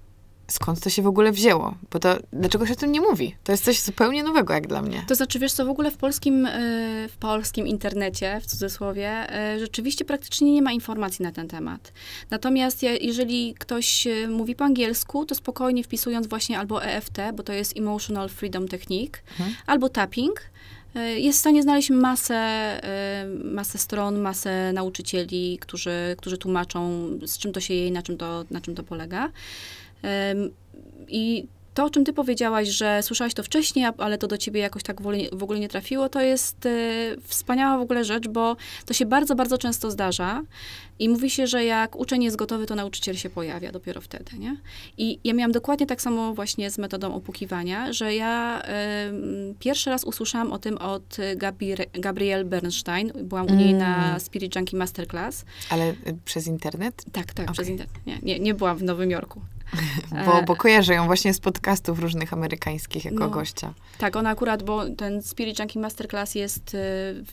skąd to się w ogóle wzięło? Bo to, dlaczego się o tym nie mówi? To jest coś zupełnie nowego, jak dla mnie. To znaczy, wiesz co, w ogóle w polskim, e, w polskim internecie, w cudzysłowie, e, rzeczywiście praktycznie nie ma informacji na ten temat. Natomiast jeżeli ktoś e, mówi po angielsku, to spokojnie wpisując właśnie albo EFT, bo to jest Emotional Freedom Technique, mhm. albo tapping, jest w stanie znaleźć masę, masę stron, masę nauczycieli, którzy, którzy tłumaczą, z czym to się jej, na czym to, na czym to polega. I to, o czym ty powiedziałaś, że słyszałaś to wcześniej, ale to do ciebie jakoś tak w ogóle, nie trafiło, to jest e, wspaniała w ogóle rzecz, bo to się bardzo, bardzo często zdarza i mówi się, że jak uczeń jest gotowy, to nauczyciel się pojawia dopiero wtedy, nie? I ja miałam dokładnie tak samo właśnie z metodą opukiwania, że ja y, pierwszy raz usłyszałam o tym od Gabri Gabriel Bernstein. Byłam mm. u niej na mm. Spirit Junkie Masterclass. Ale y, przez internet? Tak, tak, okay. przez internet. Nie, nie, nie byłam w Nowym Jorku. Bo, e, bo kojarzę ją właśnie z podcastów różnych amerykańskich jako no, gościa. Tak, ona akurat, bo ten Spirit Junkie Masterclass jest, e,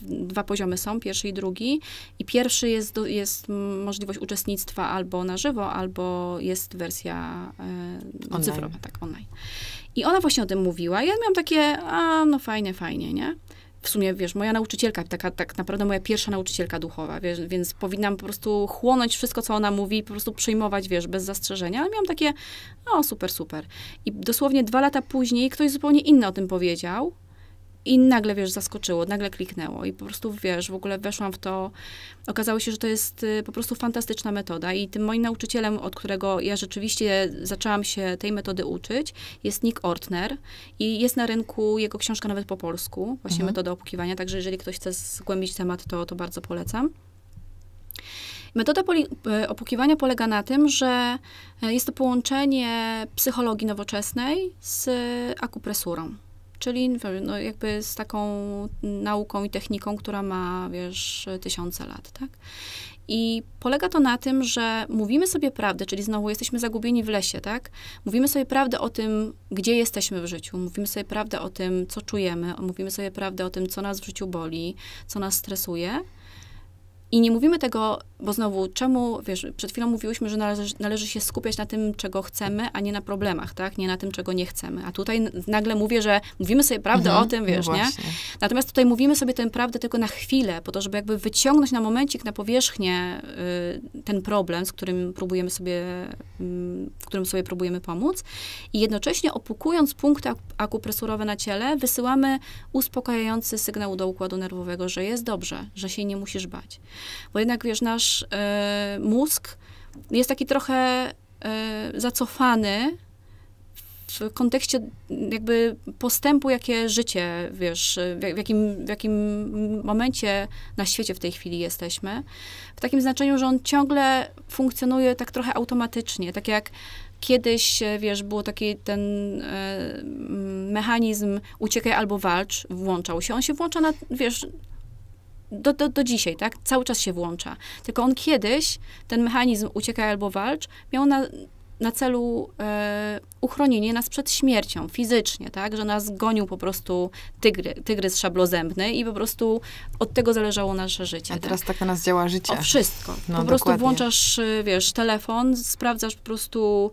dwa poziomy są, pierwszy i drugi. I pierwszy jest, jest możliwość uczestnictwa albo na żywo, albo jest wersja e, cyfrowa, tak, online. I ona właśnie o tym mówiła. Ja miałam takie, a no fajnie, fajnie, nie? w sumie, wiesz, moja nauczycielka, taka tak naprawdę moja pierwsza nauczycielka duchowa, wiesz, więc powinnam po prostu chłonąć wszystko, co ona mówi, po prostu przyjmować, wiesz, bez zastrzeżenia, ale miałam takie, o, super, super. I dosłownie dwa lata później ktoś zupełnie inny o tym powiedział, i nagle, wiesz, zaskoczyło, nagle kliknęło i po prostu, wiesz, w ogóle weszłam w to. Okazało się, że to jest y, po prostu fantastyczna metoda i tym moim nauczycielem, od którego ja rzeczywiście zaczęłam się tej metody uczyć, jest Nick Ortner i jest na rynku jego książka nawet po polsku, właśnie mhm. metoda opukiwania, także jeżeli ktoś chce zgłębić temat, to, to bardzo polecam. Metoda opukiwania e, polega na tym, że e, jest to połączenie psychologii nowoczesnej z akupresurą czyli no, jakby z taką nauką i techniką, która ma, wiesz, tysiące lat, tak? I polega to na tym, że mówimy sobie prawdę, czyli znowu jesteśmy zagubieni w lesie, tak? Mówimy sobie prawdę o tym, gdzie jesteśmy w życiu, mówimy sobie prawdę o tym, co czujemy, mówimy sobie prawdę o tym, co nas w życiu boli, co nas stresuje. I nie mówimy tego bo znowu, czemu, wiesz, przed chwilą mówiłyśmy, że należy, należy się skupiać na tym, czego chcemy, a nie na problemach, tak? Nie na tym, czego nie chcemy. A tutaj nagle mówię, że mówimy sobie prawdę mhm, o tym, wiesz, no nie? Natomiast tutaj mówimy sobie tę prawdę tylko na chwilę, po to, żeby jakby wyciągnąć na momencik na powierzchnię y, ten problem, z którym próbujemy sobie, y, w którym sobie próbujemy pomóc. I jednocześnie opukując punkty akupresurowe na ciele, wysyłamy uspokajający sygnał do układu nerwowego, że jest dobrze, że się nie musisz bać. Bo jednak, wiesz, nasz nasz y, mózg jest taki trochę y, zacofany w kontekście jakby postępu, jakie życie, wiesz, w, jakim, w jakim momencie na świecie w tej chwili jesteśmy, w takim znaczeniu, że on ciągle funkcjonuje tak trochę automatycznie, tak jak kiedyś, wiesz, było taki ten y, mechanizm uciekaj albo walcz, włączał się. On się włącza na, wiesz, do, do, do dzisiaj, tak? Cały czas się włącza. Tylko on kiedyś, ten mechanizm uciekaj albo walcz, miał na, na celu e, uchronienie nas przed śmiercią fizycznie, tak? Że nas gonił po prostu tygry, tygrys szablozębny i po prostu od tego zależało nasze życie. A tak? teraz tak na nas działa życie. O wszystko. No, po dokładnie. prostu włączasz, e, wiesz, telefon, sprawdzasz po prostu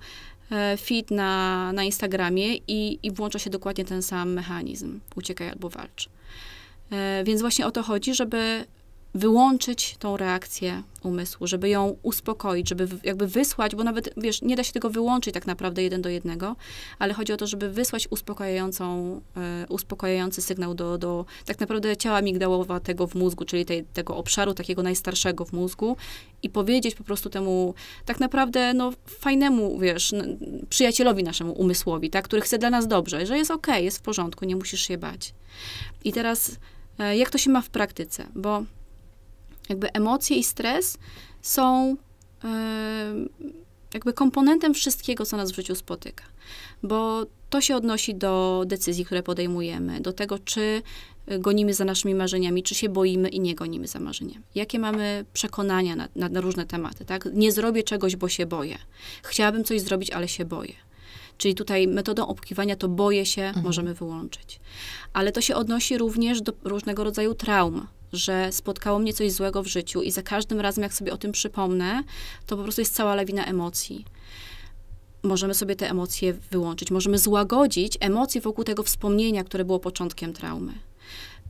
e, feed na, na Instagramie i, i włącza się dokładnie ten sam mechanizm. Uciekaj albo walcz. E, więc właśnie o to chodzi, żeby wyłączyć tą reakcję umysłu, żeby ją uspokoić, żeby jakby wysłać, bo nawet, wiesz, nie da się tego wyłączyć tak naprawdę jeden do jednego, ale chodzi o to, żeby wysłać uspokajającą, e, uspokajający sygnał do, do tak naprawdę ciała tego w mózgu, czyli tej, tego obszaru takiego najstarszego w mózgu i powiedzieć po prostu temu tak naprawdę, no, fajnemu, wiesz, przyjacielowi naszemu umysłowi, tak, który chce dla nas dobrze, że jest okej, okay, jest w porządku, nie musisz się bać. I teraz E, jak to się ma w praktyce, bo jakby emocje i stres są e, jakby komponentem wszystkiego, co nas w życiu spotyka. Bo to się odnosi do decyzji, które podejmujemy, do tego, czy gonimy za naszymi marzeniami, czy się boimy i nie gonimy za marzeniem. Jakie mamy przekonania na, na, na różne tematy, tak? Nie zrobię czegoś, bo się boję. Chciałabym coś zrobić, ale się boję. Czyli tutaj metodą obkiwania to boję się mhm. możemy wyłączyć. Ale to się odnosi również do różnego rodzaju traum że spotkało mnie coś złego w życiu i za każdym razem, jak sobie o tym przypomnę, to po prostu jest cała lawina emocji. Możemy sobie te emocje wyłączyć, możemy złagodzić emocje wokół tego wspomnienia, które było początkiem traumy.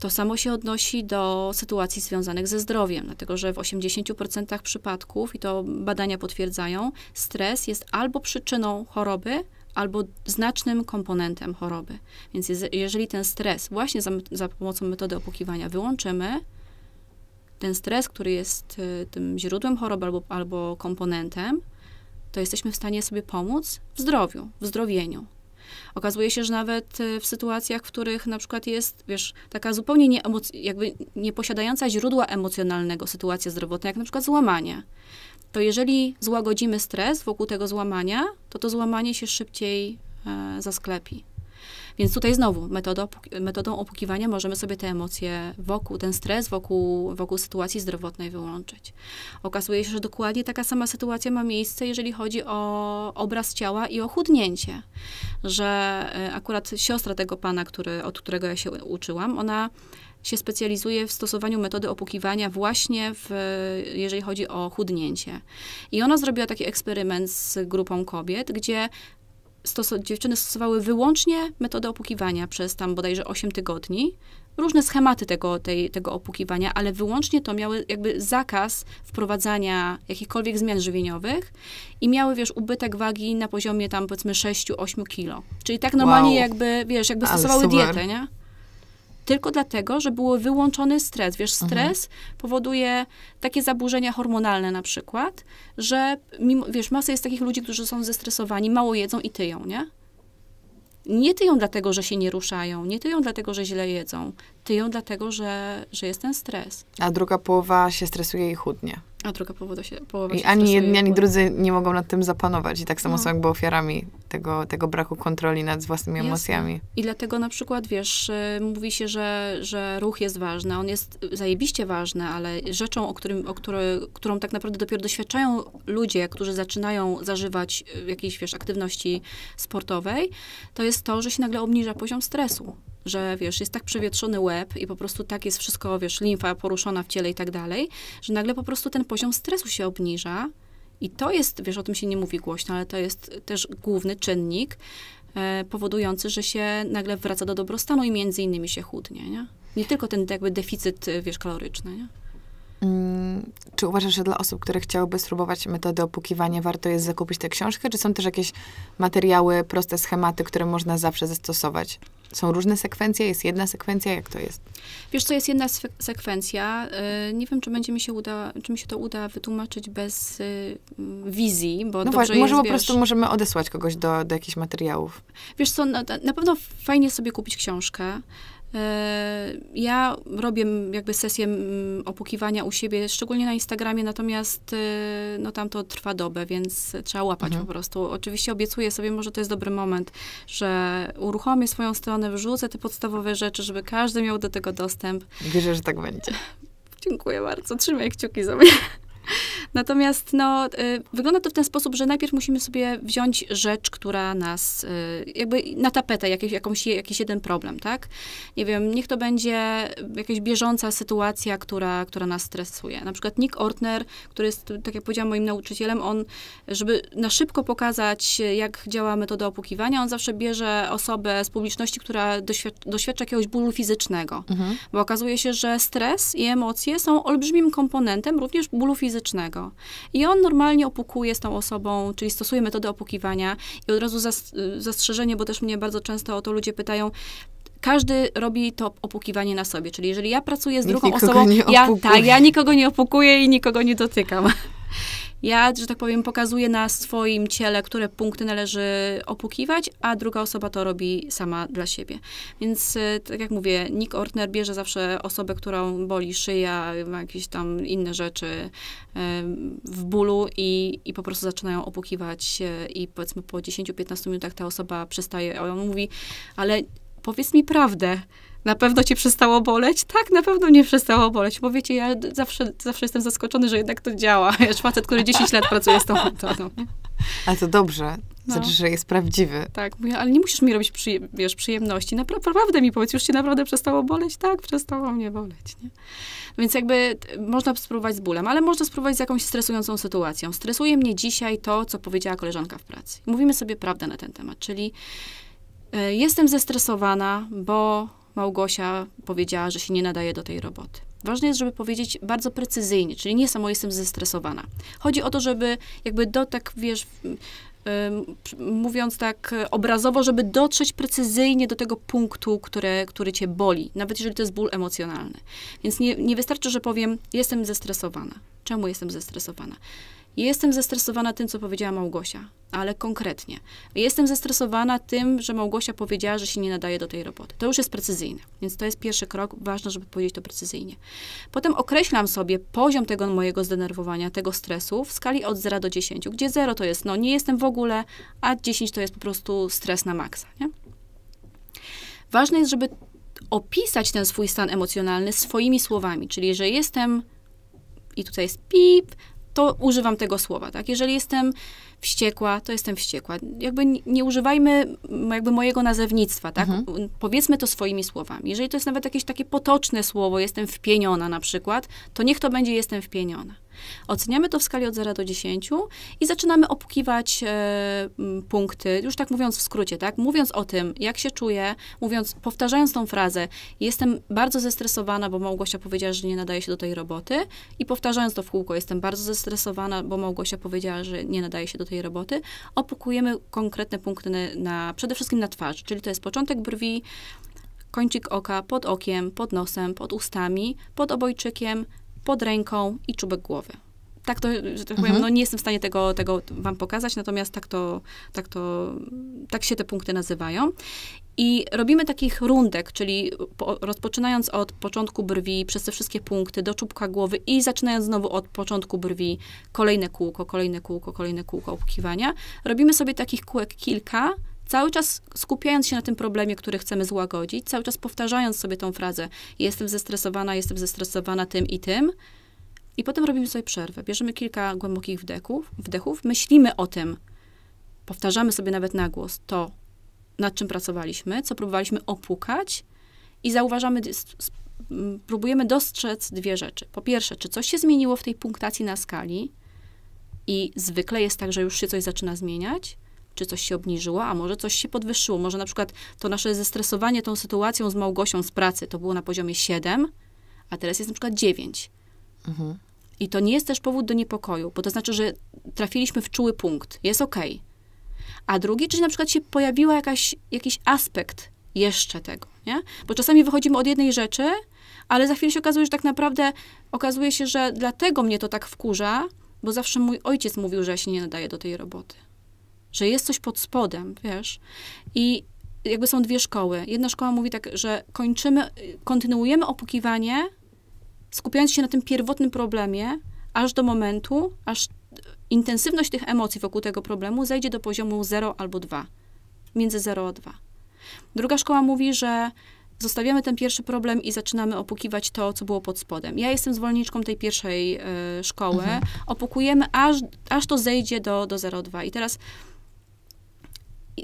To samo się odnosi do sytuacji związanych ze zdrowiem, dlatego że w 80% przypadków, i to badania potwierdzają, stres jest albo przyczyną choroby, albo znacznym komponentem choroby. Więc je, jeżeli ten stres właśnie za, za, pomocą metody opłukiwania wyłączymy, ten stres, który jest y, tym źródłem choroby albo, albo komponentem, to jesteśmy w stanie sobie pomóc w zdrowiu, w zdrowieniu. Okazuje się, że nawet y, w sytuacjach, w których na przykład jest, wiesz, taka zupełnie nie jakby nieposiadająca źródła emocjonalnego sytuacja zdrowotna, jak na przykład złamanie, to jeżeli złagodzimy stres wokół tego złamania, to to złamanie się szybciej e, zasklepi. Więc tutaj znowu metodą, metodą opukiwania możemy sobie te emocje wokół, ten stres wokół, wokół sytuacji zdrowotnej wyłączyć. Okazuje się, że dokładnie taka sama sytuacja ma miejsce, jeżeli chodzi o obraz ciała i o chudnięcie. Że e, akurat siostra tego pana, który, od którego ja się uczyłam, ona się specjalizuje w stosowaniu metody opukiwania właśnie w, jeżeli chodzi o chudnięcie. I ona zrobiła taki eksperyment z grupą kobiet, gdzie stos dziewczyny stosowały wyłącznie metodę opukiwania przez tam bodajże 8 tygodni. Różne schematy tego, tej, tego opukiwania, ale wyłącznie to miały jakby zakaz wprowadzania jakichkolwiek zmian żywieniowych i miały, wiesz, ubytek wagi na poziomie tam powiedzmy 6-8 kilo. Czyli tak normalnie wow. jakby, wiesz, jakby stosowały dietę, nie? tylko dlatego, że był wyłączony stres. Wiesz, mhm. stres mhm. powoduje takie zaburzenia hormonalne na przykład, że mimo, wiesz, masa jest takich ludzi, którzy są zestresowani, mało jedzą i tyją, nie? Nie tyją dlatego, że się nie ruszają, nie tyją dlatego, że źle jedzą, tyją dlatego, że, że jest ten stres. A druga połowa się stresuje i chudnie. A druga powoda się, połowa się I ani jedni, ani drudzy nie mogą nad tym zapanować. I tak samo no. są jakby ofiarami tego, tego braku kontroli nad własnymi emocjami. I dlatego na przykład, wiesz, y, mówi się, że, że ruch jest ważny. On jest zajebiście ważny, ale rzeczą, o którym, o który, którą tak naprawdę dopiero doświadczają ludzie, którzy zaczynają zażywać y, jakiejś, wiesz, aktywności sportowej, to jest to, że się nagle obniża poziom stresu że wiesz, jest tak przewietrzony łeb i po prostu tak jest wszystko, wiesz, limfa poruszona w ciele i tak dalej, że nagle po prostu ten poziom stresu się obniża i to jest, wiesz, o tym się nie mówi głośno, ale to jest też główny czynnik e, powodujący, że się nagle wraca do dobrostanu i między innymi się chudnie, nie? Nie tylko ten jakby deficyt, wiesz, kaloryczny, nie? Mm, czy uważasz, że dla osób, które chciałyby spróbować metody opukiwania, warto jest zakupić tę książkę? Czy są też jakieś materiały, proste schematy, które można zawsze zastosować? Są różne sekwencje? Jest jedna sekwencja? Jak to jest? Wiesz co, jest jedna sekwencja. Y, nie wiem, czy będzie mi się uda, czy mi się to uda wytłumaczyć bez y, wizji, bo no właśnie, może jest, po prostu możemy odesłać kogoś do, do jakichś materiałów. Wiesz co, no, na, na pewno fajnie sobie kupić książkę. E, ja robię jakby sesję opukiwania u siebie, szczególnie na Instagramie, natomiast e, no tam to trwa dobę, więc trzeba łapać mhm. po prostu. Oczywiście obiecuję sobie, może to jest dobry moment, że uruchomię swoją stronę, wrzucę te podstawowe rzeczy, żeby każdy miał do tego dostęp. Wierzę, że tak będzie. Dziękuję bardzo. Trzymaj kciuki za mnie. Natomiast no, y, wygląda to w ten sposób, że najpierw musimy sobie wziąć rzecz, która nas y, jakby na tapetę, jakieś, jakąś, jakiś jeden problem, tak? Nie wiem, niech to będzie jakaś bieżąca sytuacja, która, która nas stresuje. Na przykład Nick Ortner, który jest, tak jak powiedziałam, moim nauczycielem, on, żeby na szybko pokazać, jak działa metoda opukiwania, on zawsze bierze osobę z publiczności, która doświadcza, doświadcza jakiegoś bólu fizycznego. Mhm. Bo okazuje się, że stres i emocje są olbrzymim komponentem również bólu fizycznego fizycznego. I on normalnie opukuje z tą osobą, czyli stosuje metodę opukiwania. I od razu zas zastrzeżenie, bo też mnie bardzo często o to ludzie pytają, każdy robi to opukiwanie na sobie. Czyli jeżeli ja pracuję z Nikt drugą osobą, ja, tak, ja nikogo nie opukuję i nikogo nie dotykam. Ja, że tak powiem, pokazuję na swoim ciele, które punkty należy opukiwać, a druga osoba to robi sama dla siebie. Więc y, tak jak mówię, Nick Ortner bierze zawsze osobę, którą boli szyja, ma jakieś tam inne rzeczy y, w bólu i, i po prostu zaczynają opukiwać i powiedzmy po 10-15 minutach ta osoba przestaje, a on mówi, ale powiedz mi prawdę. Na pewno cię przestało boleć? Tak, na pewno mnie przestało boleć, bo wiecie, ja zawsze, zawsze jestem zaskoczony, że jednak to działa. Ja facet, który 10 lat pracuje z tą metodą. Ale to dobrze. No. Znaczy, że jest prawdziwy. Tak, mówię, ale nie musisz mi robić przyje wiesz, przyjemności. naprawdę mi powiedz, już cię naprawdę przestało boleć? Tak, przestało mnie boleć. Nie? No więc jakby można spróbować z bólem, ale można spróbować z jakąś stresującą sytuacją. Stresuje mnie dzisiaj to, co powiedziała koleżanka w pracy. Mówimy sobie prawdę na ten temat, czyli y, jestem zestresowana, bo Małgosia powiedziała, że się nie nadaje do tej roboty. Ważne jest, żeby powiedzieć bardzo precyzyjnie, czyli nie samo jestem zestresowana. Chodzi o to, żeby jakby do tak, wiesz, mówiąc tak obrazowo, żeby dotrzeć precyzyjnie do tego punktu, które, który cię boli, nawet jeżeli to jest ból emocjonalny. Więc nie, nie wystarczy, że powiem, jestem zestresowana. Czemu jestem zestresowana? Jestem zestresowana tym, co powiedziała Małgosia, ale konkretnie. Jestem zestresowana tym, że Małgosia powiedziała, że się nie nadaje do tej roboty. To już jest precyzyjne, więc to jest pierwszy krok. Ważne, żeby powiedzieć to precyzyjnie. Potem określam sobie poziom tego mojego zdenerwowania, tego stresu w skali od 0 do 10, gdzie 0 to jest no nie jestem w ogóle, a 10 to jest po prostu stres na maksa. Nie? Ważne jest, żeby opisać ten swój stan emocjonalny swoimi słowami, czyli że jestem i tutaj jest pip, to używam tego słowa, tak? Jeżeli jestem wściekła, to jestem wściekła. Jakby nie używajmy jakby mojego nazewnictwa, tak? Mhm. Powiedzmy to swoimi słowami. Jeżeli to jest nawet jakieś takie potoczne słowo, jestem wpieniona na przykład, to niech to będzie jestem wpieniona. Oceniamy to w skali od 0 do 10 i zaczynamy opukiwać e, punkty, już tak mówiąc w skrócie, tak? Mówiąc o tym, jak się czuję, mówiąc, powtarzając tą frazę, jestem bardzo zestresowana, bo Małgosia powiedziała, że nie nadaje się do tej roboty i powtarzając to w kółko, jestem bardzo zestresowana, bo Małgosia powiedziała, że nie nadaje się do tej roboty, opukujemy konkretne punkty na, na przede wszystkim na twarz czyli to jest początek brwi, kończyk oka, pod okiem, pod nosem, pod ustami, pod obojczykiem, pod ręką i czubek głowy. Tak to, że tak powiem, mhm. no nie jestem w stanie tego, tego wam pokazać, natomiast tak to, tak to, tak się te punkty nazywają. I robimy takich rundek, czyli po, rozpoczynając od początku brwi, przez te wszystkie punkty, do czubka głowy i zaczynając znowu od początku brwi, kolejne kółko, kolejne kółko, kolejne kółko obkiwania. Robimy sobie takich kółek kilka, Cały czas skupiając się na tym problemie, który chcemy złagodzić, cały czas powtarzając sobie tą frazę: Jestem zestresowana, jestem zestresowana tym i tym. I potem robimy sobie przerwę. Bierzemy kilka głębokich wdechów, wdechów myślimy o tym, powtarzamy sobie nawet na głos to, nad czym pracowaliśmy, co próbowaliśmy opukać i zauważamy, próbujemy dostrzec dwie rzeczy. Po pierwsze, czy coś się zmieniło w tej punktacji na skali i zwykle jest tak, że już się coś zaczyna zmieniać, czy coś się obniżyło, a może coś się podwyższyło. Może na przykład to nasze zestresowanie tą sytuacją z Małgosią z pracy to było na poziomie 7, a teraz jest na przykład 9. Mhm. I to nie jest też powód do niepokoju, bo to znaczy, że trafiliśmy w czuły punkt. Jest ok. A drugi, czy na przykład się pojawiła jakaś, jakiś aspekt jeszcze tego, nie? Bo czasami wychodzimy od jednej rzeczy, ale za chwilę się okazuje, że tak naprawdę okazuje się, że dlatego mnie to tak wkurza, bo zawsze mój ojciec mówił, że ja się nie nadaje do tej roboty że jest coś pod spodem, wiesz? I jakby są dwie szkoły. Jedna szkoła mówi tak, że kończymy, kontynuujemy opukiwanie, skupiając się na tym pierwotnym problemie, aż do momentu, aż intensywność tych emocji wokół tego problemu zejdzie do poziomu 0 albo 2, między 0 a 2. Druga szkoła mówi, że zostawiamy ten pierwszy problem i zaczynamy opukiwać to, co było pod spodem. Ja jestem zwolenniczką tej pierwszej y, szkoły. Mhm. Opukujemy, aż, aż to zejdzie do, do 0,2. I teraz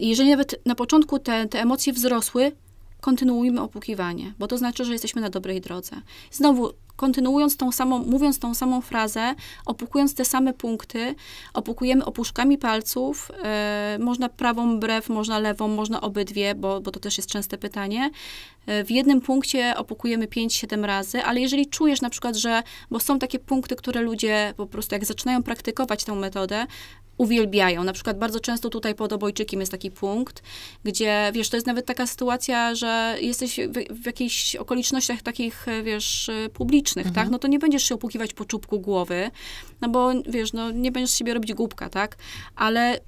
jeżeli nawet na początku te, te emocje wzrosły, kontynuujmy opłukiwanie, bo to znaczy, że jesteśmy na dobrej drodze. Znowu, kontynuując tą samą, mówiąc tą samą frazę, opukując te same punkty, opukujemy opuszkami palców, e, można prawą brew, można lewą, można obydwie, bo, bo to też jest częste pytanie. E, w jednym punkcie opukujemy 5-7 razy, ale jeżeli czujesz na przykład, że, bo są takie punkty, które ludzie po prostu jak zaczynają praktykować tę metodę, uwielbiają. Na przykład bardzo często tutaj pod Obojczykiem jest taki punkt, gdzie, wiesz, to jest nawet taka sytuacja, że jesteś w, w jakichś okolicznościach takich, e, wiesz, e, publicznych, tak? mhm. tak? No to nie będziesz się opukiwać po czubku głowy, no bo, wiesz, no nie będziesz z siebie robić głupka, tak? Ale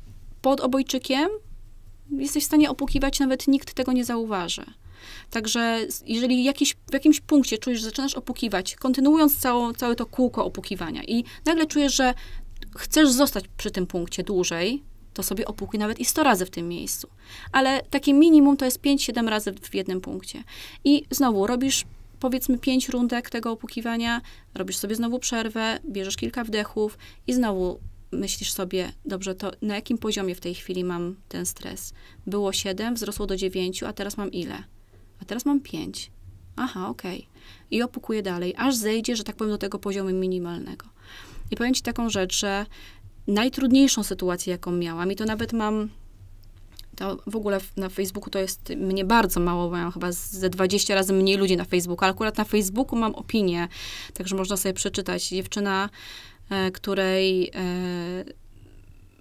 pod Obojczykiem jesteś w stanie opukiwać, nawet nikt tego nie zauważy. Także jeżeli jakiś, w jakimś punkcie czujesz, że zaczynasz opukiwać, kontynuując całą, całe to kółko opukiwania i nagle czujesz, że chcesz zostać przy tym punkcie dłużej, to sobie opukuj nawet i 100 razy w tym miejscu. Ale takie minimum to jest 5-7 razy w jednym punkcie. I znowu robisz powiedzmy 5 rundek tego opłukiwania. robisz sobie znowu przerwę, bierzesz kilka wdechów i znowu myślisz sobie, dobrze, to na jakim poziomie w tej chwili mam ten stres? Było 7, wzrosło do 9, a teraz mam ile? A teraz mam 5. Aha, okej. Okay. I opukuję dalej, aż zejdzie, że tak powiem, do tego poziomu minimalnego. I powiem ci taką rzecz, że najtrudniejszą sytuację, jaką miałam, i to nawet mam to w ogóle na Facebooku to jest mnie bardzo mało, bo ja mam chyba ze 20 razy mniej ludzi na Facebooku, ale akurat na Facebooku mam opinię, także można sobie przeczytać. Dziewczyna, e, której e,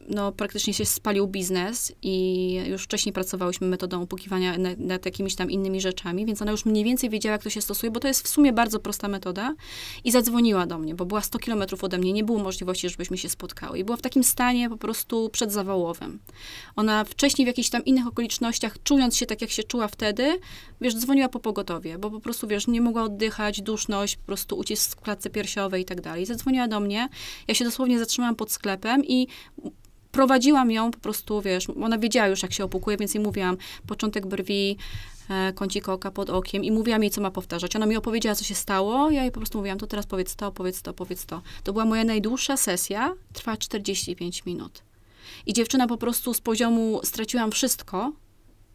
no, praktycznie się spalił biznes i już wcześniej pracowałyśmy metodą upukiwania nad, nad, jakimiś tam innymi rzeczami, więc ona już mniej więcej wiedziała, jak to się stosuje, bo to jest w sumie bardzo prosta metoda i zadzwoniła do mnie, bo była 100 kilometrów ode mnie, nie było możliwości, żebyśmy się spotkały i była w takim stanie po prostu przedzawałowym. Ona wcześniej w jakichś tam innych okolicznościach, czując się tak, jak się czuła wtedy, wiesz, dzwoniła po pogotowie, bo po prostu, wiesz, nie mogła oddychać, duszność, po prostu ucisk w klatce piersiowej i tak dalej. Zadzwoniła do mnie, ja się dosłownie zatrzymałam pod sklepem i prowadziłam ją po prostu, wiesz, ona wiedziała już, jak się opukuje, więc jej mówiłam początek brwi, e, kącik oka pod okiem i mówiłam jej, co ma powtarzać. Ona mi opowiedziała, co się stało, ja jej po prostu mówiłam, to teraz powiedz to, powiedz to, powiedz to. To była moja najdłuższa sesja, trwa 45 minut. I dziewczyna po prostu z poziomu straciłam wszystko,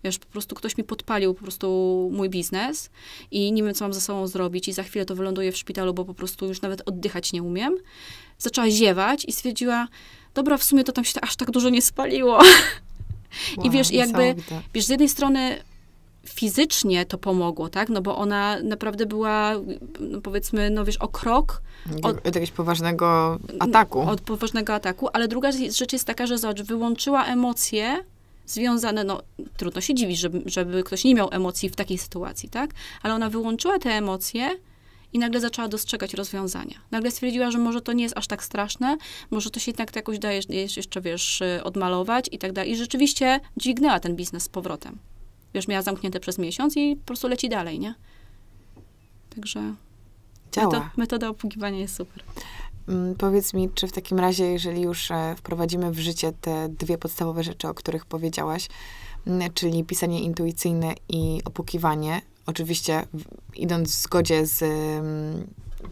Wiesz, po prostu ktoś mi podpalił po prostu mój biznes i nie wiem, co mam ze sobą zrobić i za chwilę to wyląduję w szpitalu, bo po prostu już nawet oddychać nie umiem. Zaczęła ziewać i stwierdziła, dobra, w sumie to tam się tak aż tak dużo nie spaliło. Wow, I wiesz, jakby, wiesz, z jednej strony fizycznie to pomogło, tak? No bo ona naprawdę była, no powiedzmy, no wiesz, o krok. Od, od jakiegoś poważnego ataku. Od poważnego ataku, ale druga rzecz jest taka, że zobacz, wyłączyła emocje związane, no trudno się dziwić, żeby, żeby ktoś nie miał emocji w takiej sytuacji, tak? Ale ona wyłączyła te emocje, i nagle zaczęła dostrzegać rozwiązania. Nagle stwierdziła, że może to nie jest aż tak straszne, może to się jednak jakoś daje jeszcze, wiesz, y, odmalować i tak dalej. I rzeczywiście dźwignęła ten biznes z powrotem. Wiesz, miała zamknięte przez miesiąc i po prostu leci dalej, nie? Także... Działa. metoda opługiwania jest super. Mm, powiedz mi, czy w takim razie, jeżeli już e, wprowadzimy w życie te dwie podstawowe rzeczy, o których powiedziałaś, mm, czyli pisanie intuicyjne i opukiwanie, oczywiście idąc w zgodzie z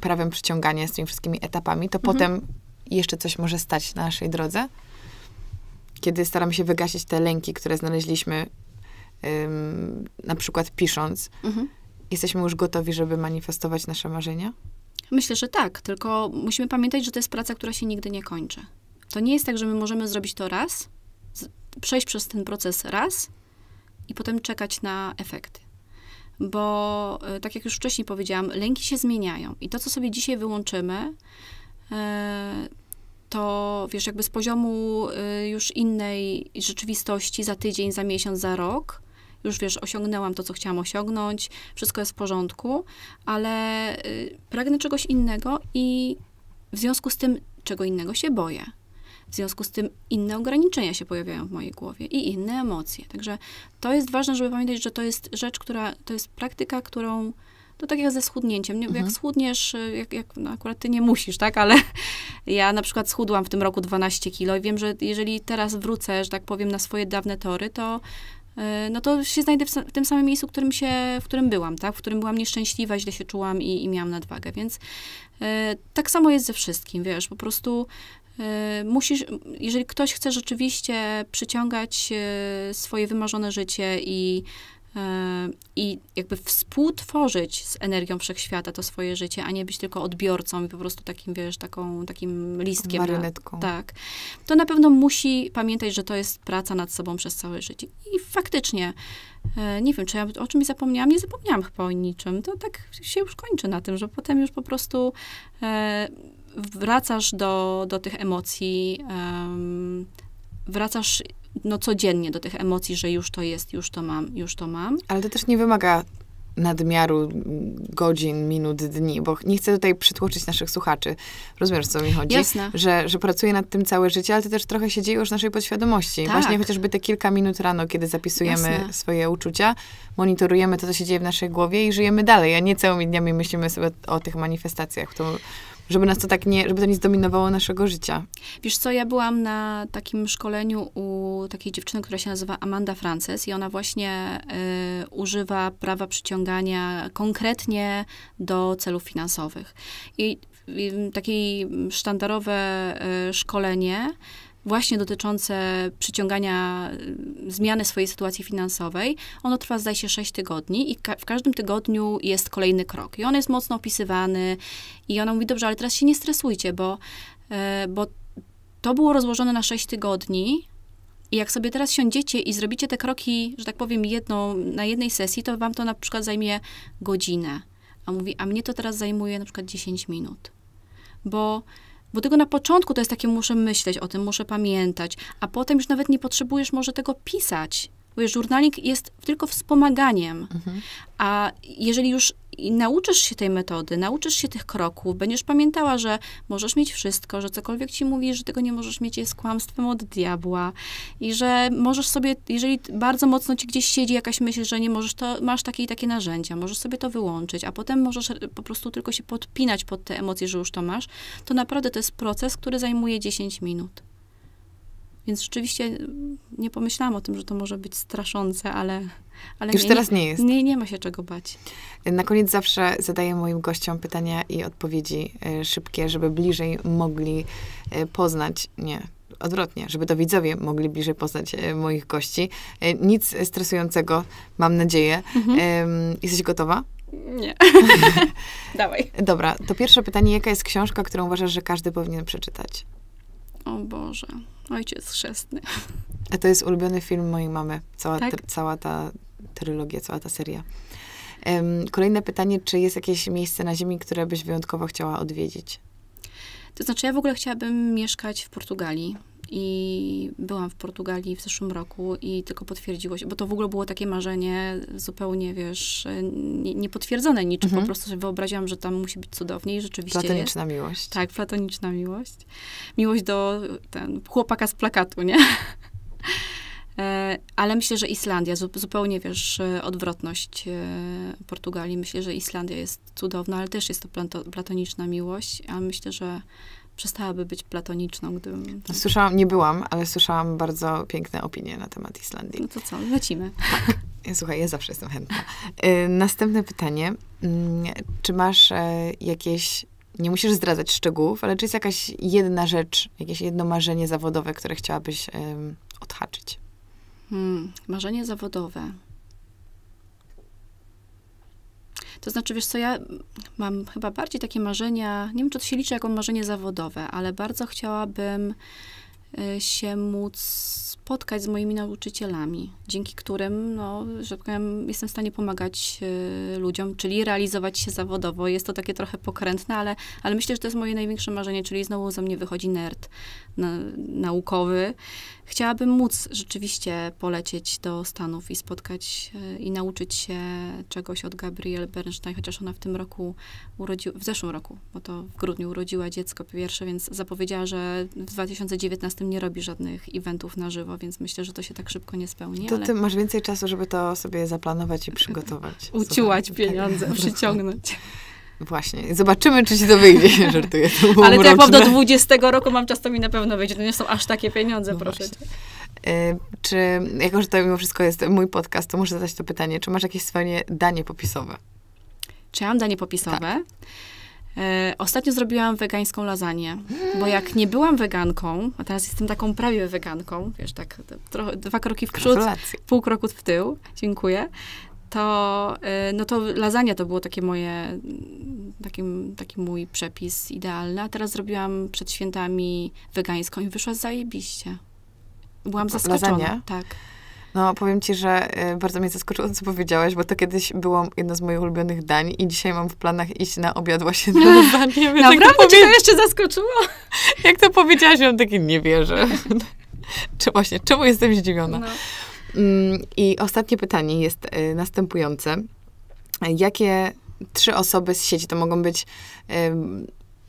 prawem przyciągania, z tymi wszystkimi etapami, to mhm. potem jeszcze coś może stać na naszej drodze. Kiedy staramy się wygasić te lęki, które znaleźliśmy, na przykład pisząc, mhm. jesteśmy już gotowi, żeby manifestować nasze marzenia? Myślę, że tak, tylko musimy pamiętać, że to jest praca, która się nigdy nie kończy. To nie jest tak, że my możemy zrobić to raz, przejść przez ten proces raz i potem czekać na efekty bo e, tak jak już wcześniej powiedziałam, lęki się zmieniają i to, co sobie dzisiaj wyłączymy, e, to wiesz, jakby z poziomu e, już innej rzeczywistości za tydzień, za miesiąc, za rok, już wiesz, osiągnęłam to, co chciałam osiągnąć, wszystko jest w porządku, ale pragnę czegoś innego i w związku z tym, czego innego się boję. W związku z tym inne ograniczenia się pojawiają w mojej głowie i inne emocje. Także to jest ważne, żeby pamiętać, że to jest rzecz, która to jest praktyka, którą to no tak jak ze schudnięciem. Nie, mhm. Jak schudniesz, jak, jak no akurat ty nie musisz, tak, ale ja na przykład schudłam w tym roku 12 kilo i wiem, że jeżeli teraz wrócę, że tak powiem, na swoje dawne tory, to e, no to się znajdę w, w, tym samym miejscu, w którym, się, w którym byłam, tak? W którym byłam nieszczęśliwa, źle się czułam i, i miałam nadwagę, więc y, tak samo jest ze wszystkim, wiesz, po prostu E, musisz, jeżeli ktoś chce rzeczywiście przyciągać e, swoje wymarzone życie i, e, i jakby współtworzyć z energią wszechświata to swoje życie, a nie być tylko odbiorcą i po prostu takim, wiesz, taką, takim listkiem. Marionetką. tak. To na pewno musi pamiętać, że to jest praca nad sobą przez całe życie. I faktycznie, nie wiem, czy ja o czymś zapomniałam, nie zapomniałam chyba o niczym. To tak się już kończy na tym, że potem już po prostu wracasz do, do tych emocji, um, wracasz no, codziennie do tych emocji, że już to jest, już to mam, już to mam. Ale to też nie wymaga nadmiaru godzin, minut, dni, bo nie chcę tutaj przytłoczyć naszych słuchaczy. Rozumiesz, co mi chodzi? Jasne. Że, że pracuję nad tym całe życie, ale to też trochę się dzieje już w naszej podświadomości. Tak. Właśnie chociażby te kilka minut rano, kiedy zapisujemy Jasne. swoje uczucia, monitorujemy to, co się dzieje w naszej głowie i żyjemy dalej, a nie całymi dniami myślimy sobie o tych manifestacjach. To żeby nas to tak nie, żeby to nie zdominowało naszego życia. Wiesz co, ja byłam na takim szkoleniu u takiej dziewczyny, która się nazywa Amanda Frances i ona właśnie y, używa prawa przyciągania konkretnie do celów finansowych. I, i takie sztandarowe y, szkolenie właśnie dotyczące przyciągania, y, zmiany swojej sytuacji finansowej. Ono trwa, zdaje się, 6 tygodni i ka w każdym tygodniu jest kolejny krok. I on jest mocno opisywany i ona mówi, dobrze, ale teraz się nie stresujcie, bo, e, bo to było rozłożone na 6 tygodni. I jak sobie teraz siądziecie i zrobicie te kroki, że tak powiem, jedną, na jednej sesji, to wam to na przykład zajmie godzinę. A mówi, a mnie to teraz zajmuje na przykład 10 minut. Bo, bo tego na początku to jest takie, muszę myśleć o tym, muszę pamiętać, a potem już nawet nie potrzebujesz może tego pisać, bo żurnalik jest tylko wspomaganiem. Mhm. A jeżeli już nauczysz się tej metody, nauczysz się tych kroków, będziesz pamiętała, że możesz mieć wszystko, że cokolwiek ci mówi, że tego nie możesz mieć, jest kłamstwem od diabła i że możesz sobie, jeżeli bardzo mocno ci gdzieś siedzi jakaś myśl, że nie możesz, to masz takie i takie narzędzia, możesz sobie to wyłączyć, a potem możesz e, po prostu tylko się podpinać pod te emocje, że już to masz, to naprawdę to jest proces, który zajmuje 10 minut. Więc rzeczywiście mm, nie pomyślałam o tym, że to może być straszące, ale. ale Już nie, teraz nie jest. Nie, nie ma się czego bać. Na koniec zawsze zadaję moim gościom pytania i odpowiedzi y, szybkie, żeby bliżej mogli y, poznać. Nie, odwrotnie, żeby to widzowie mogli bliżej poznać y, moich gości. Nic stresującego, mam nadzieję. Mhm. Jesteś gotowa? Nie. Dawaj. Dobra, to pierwsze pytanie, jaka jest książka, którą uważasz, że każdy powinien przeczytać? O Boże, ojciec chrzestny. A to jest ulubiony film mojej mamy. Cała, tak? ta, cała ta trylogia, cała ta seria. Um, kolejne pytanie, czy jest jakieś miejsce na ziemi, które byś wyjątkowo chciała odwiedzić? To znaczy, ja w ogóle chciałabym mieszkać w Portugalii. I byłam w Portugalii w zeszłym roku i tylko potwierdziło się, bo to w ogóle było takie marzenie zupełnie, wiesz, niepotwierdzone nie niczym. Mhm. Po prostu sobie wyobraziłam, że tam musi być cudownie i rzeczywiście Platoniczna jest. miłość. Tak, platoniczna miłość. Miłość do ten, chłopaka z plakatu, nie? E, ale myślę, że Islandia, zupełnie wiesz, odwrotność e, Portugalii. Myślę, że Islandia jest cudowna, ale też jest to platoniczna miłość, a myślę, że przestałaby być platoniczną, gdybym... Słyszałam, nie byłam, ale słyszałam bardzo piękne opinie na temat Islandii. No to co, lecimy. Tak. Słuchaj, ja zawsze jestem chętna. Y, następne pytanie. Mm, czy masz e, jakieś, nie musisz zdradzać szczegółów, ale czy jest jakaś jedna rzecz, jakieś jedno marzenie zawodowe, które chciałabyś odhaczyć? Hmm, marzenie zawodowe. To znaczy, wiesz co, ja mam chyba bardziej takie marzenia, nie wiem, czy to się liczy jako marzenie zawodowe, ale bardzo chciałabym y, się móc spotkać z moimi nauczycielami, dzięki którym, no, że tak powiem, jestem w stanie pomagać y, ludziom, czyli realizować się zawodowo. Jest to takie trochę pokrętne, ale, ale myślę, że to jest moje największe marzenie, czyli znowu ze mnie wychodzi nerd na, naukowy, chciałabym móc rzeczywiście polecieć do Stanów i spotkać e, i nauczyć się czegoś od Gabriel Bernstein, chociaż ona w tym roku urodziła, w zeszłym roku, bo to w grudniu urodziła dziecko pierwsze, więc zapowiedziała, że w 2019 nie robi żadnych eventów na żywo, więc myślę, że to się tak szybko nie spełni. To ale... ty masz więcej czasu, żeby to sobie zaplanować i przygotować. Uciułać Słuchaj, tak. pieniądze, tak. przyciągnąć. Właśnie. Zobaczymy, czy ci to wyjdzie, żartuję. To Ale to jak mam do 20 roku, mam czas, to mi na pewno wyjdzie. To nie są aż takie pieniądze, no proszę cię. E, czy, jako że to mimo wszystko jest mój podcast, to muszę zadać to pytanie. Czy masz jakieś swoje danie popisowe? Czy ja mam danie popisowe? Tak. E, ostatnio zrobiłam wegańską lasagne, bo jak nie byłam weganką, a teraz jestem taką prawie weganką, wiesz, tak trochę, dwa kroki w przód, pół kroku w tył, dziękuję, to, y, no to lasagna to było takie moje, taki, taki mój przepis idealny, a teraz zrobiłam przed świętami wegańską i wyszła zajebiście. Byłam zaskoczona. Lasagna? Tak. No, powiem ci, że y, bardzo mnie zaskoczyło, co powiedziałaś, bo to kiedyś było jedno z moich ulubionych dań i dzisiaj mam w planach iść na obiad właśnie na lasagne. Naprawdę? Tak to Cię to jeszcze zaskoczyło? Jak to powiedziałaś, mam takie, nie wierzę. czy właśnie, czemu jestem zdziwiona? No. I ostatnie pytanie jest y, następujące. Jakie trzy osoby z sieci, to mogą być y,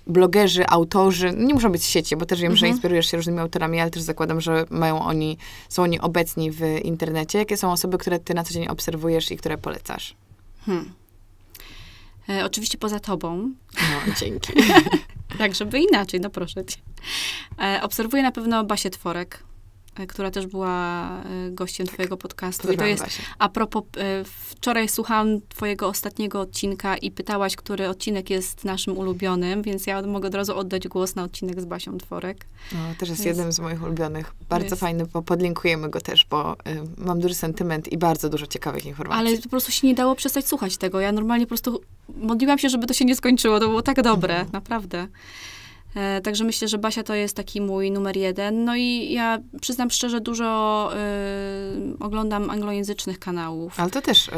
blogerzy, autorzy, no nie muszą być z sieci, bo też wiem, mhm. że inspirujesz się różnymi autorami, ale też zakładam, że mają oni, są oni obecni w internecie. Jakie są osoby, które ty na co dzień obserwujesz i które polecasz? Hmm. E, oczywiście poza tobą. No, dzięki. tak, żeby inaczej, no proszę cię. E, obserwuję na pewno Basię Tworek. E, która też była e, gościem tak, twojego podcastu. I to jest, a propos, e, wczoraj słuchałam twojego ostatniego odcinka i pytałaś, który odcinek jest naszym ulubionym, więc ja mogę od razu oddać głos na odcinek z Basią Tworek. No, też jest więc, jednym z moich ulubionych. Bardzo jest. fajny, bo podlinkujemy go też, bo y, mam duży sentyment i bardzo dużo ciekawych informacji. Ale po prostu się nie dało przestać słuchać tego. Ja normalnie po prostu modliłam się, żeby to się nie skończyło. To było tak dobre, mhm. naprawdę. E, także myślę, że Basia to jest taki mój numer jeden. No i ja przyznam szczerze, dużo y, oglądam anglojęzycznych kanałów. Ale to też. Y,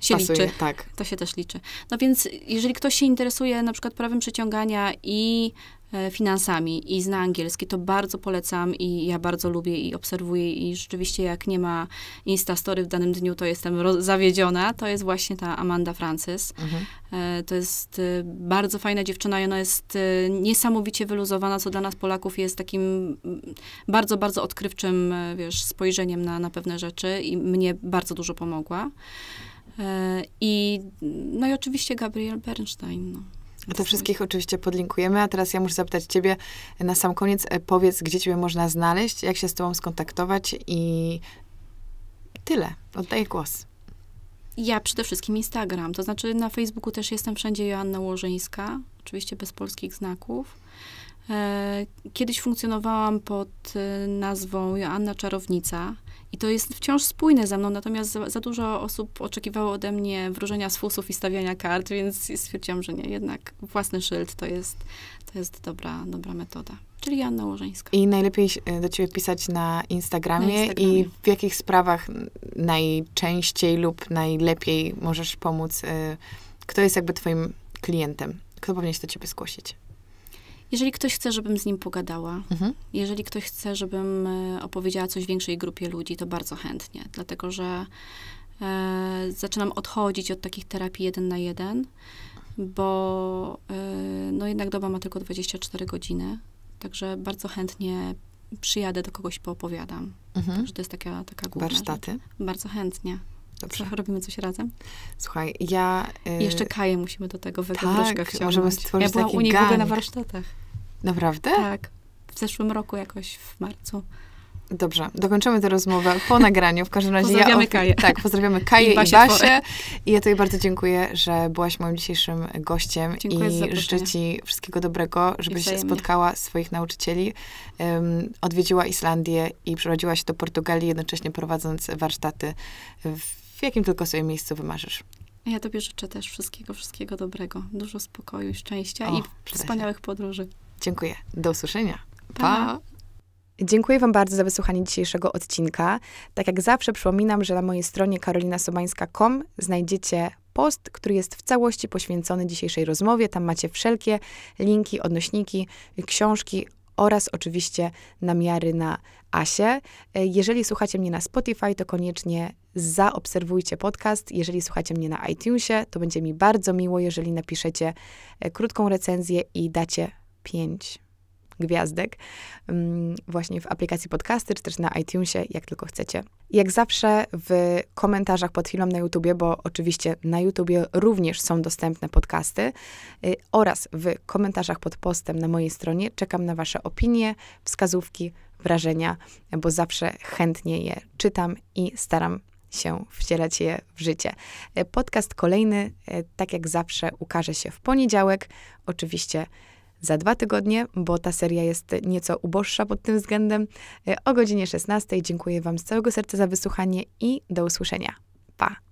się pasuje, liczy. Tak. To się też liczy. No więc, jeżeli ktoś się interesuje na przykład prawem przyciągania i E, finansami i zna angielski, to bardzo polecam i ja bardzo lubię i obserwuję i rzeczywiście jak nie ma Instastory w danym dniu, to jestem zawiedziona. To jest właśnie ta Amanda Francis. Mhm. E, to jest e, bardzo fajna dziewczyna i ona jest niesamowicie wyluzowana, co dla nas Polaków jest takim mm, bardzo, bardzo odkrywczym, wiesz, spojrzeniem na, na pewne rzeczy i mnie bardzo dużo pomogła. I no i oczywiście Gabriel Bernstein, no. Do to wszystkich oczywiście podlinkujemy, a teraz ja muszę zapytać ciebie na sam koniec, e, powiedz, gdzie ciebie można znaleźć, jak się z tobą skontaktować i tyle. Oddaję głos. Ja przede wszystkim Instagram, to znaczy na Facebooku też jestem wszędzie Joanna Łożyńska, oczywiście bez polskich znaków. E, kiedyś funkcjonowałam pod e, nazwą Joanna Czarownica. I to jest wciąż spójne ze mną, natomiast za, za dużo osób oczekiwało ode mnie wróżenia z fusów i stawiania kart, więc stwierdziłam, że nie, jednak własny szyld to jest, to jest dobra, dobra metoda. Czyli Anna Łożeńska. I najlepiej e, do ciebie pisać na Instagramie, na Instagramie. i w jakich sprawach najczęściej lub najlepiej możesz pomóc? E, kto jest jakby twoim klientem? Kto powinien się do ciebie zgłosić? Jeżeli ktoś chce, żebym z nim pogadała, mhm. jeżeli ktoś chce, żebym e, opowiedziała coś większej grupie ludzi, to bardzo chętnie, dlatego że e, zaczynam odchodzić od takich terapii jeden na jeden, bo e, no jednak doba ma tylko 24 godziny, także bardzo chętnie przyjadę do kogoś, poopowiadam. Mhm. Także to jest taka, taka główna Warsztaty? Rzecz. Bardzo chętnie. Dobrze. Robimy coś razem. Słuchaj, ja... Yy... Jeszcze Kaję musimy do tego wygrywać. Tak, możemy stworzyć Ja byłam u niej gang. w ogóle na warsztatach. Naprawdę? Tak. W zeszłym roku jakoś, w marcu. Dobrze, dokończymy tę rozmowę po nagraniu. W każdym razie pozdrawiamy ja. Kaję. Tak, pozdrawiamy Kaję i, Basie i Basię. I ja tutaj bardzo dziękuję, że byłaś moim dzisiejszym gościem. Dziękuję I życzę Ci wszystkiego dobrego, żebyś spotkała swoich nauczycieli, um, odwiedziła Islandię i przyrodziła się do Portugalii, jednocześnie prowadząc warsztaty w w jakim tylko sobie miejscu wymarzysz. Ja Tobie życzę też wszystkiego, wszystkiego dobrego. Dużo spokoju, szczęścia o, i wspaniałych się. podróży. Dziękuję. Do usłyszenia. pa. pa. Dziękuję Wam bardzo za wysłuchanie dzisiejszego odcinka. Tak jak zawsze przypominam, że na mojej stronie karolinasobańska.com znajdziecie post, który jest w całości poświęcony dzisiejszej rozmowie. Tam macie wszelkie linki, odnośniki, książki oraz oczywiście namiary na Asię. E, jeżeli słuchacie mnie na Spotify, to koniecznie zaobserwujcie podcast. Jeżeli słuchacie mnie na iTunesie, to będzie mi bardzo miło, jeżeli napiszecie e, krótką recenzję i dacie pięć gwiazdek mm, właśnie w aplikacji podcasty, czy też na iTunesie, jak tylko chcecie. Jak zawsze w komentarzach pod filmem na YouTubie, bo oczywiście na YouTubie również są dostępne podcasty y, oraz w komentarzach pod postem na mojej stronie czekam na Wasze opinie, wskazówki, wrażenia, bo zawsze chętnie je czytam i staram się wcielać je w życie. E, podcast kolejny, e, tak jak zawsze, ukaże się w poniedziałek. Oczywiście za dwa tygodnie, bo ta seria jest nieco uboższa pod tym względem. E, o godzinie 16. Dziękuję Wam z całego serca za wysłuchanie i do usłyszenia. Pa!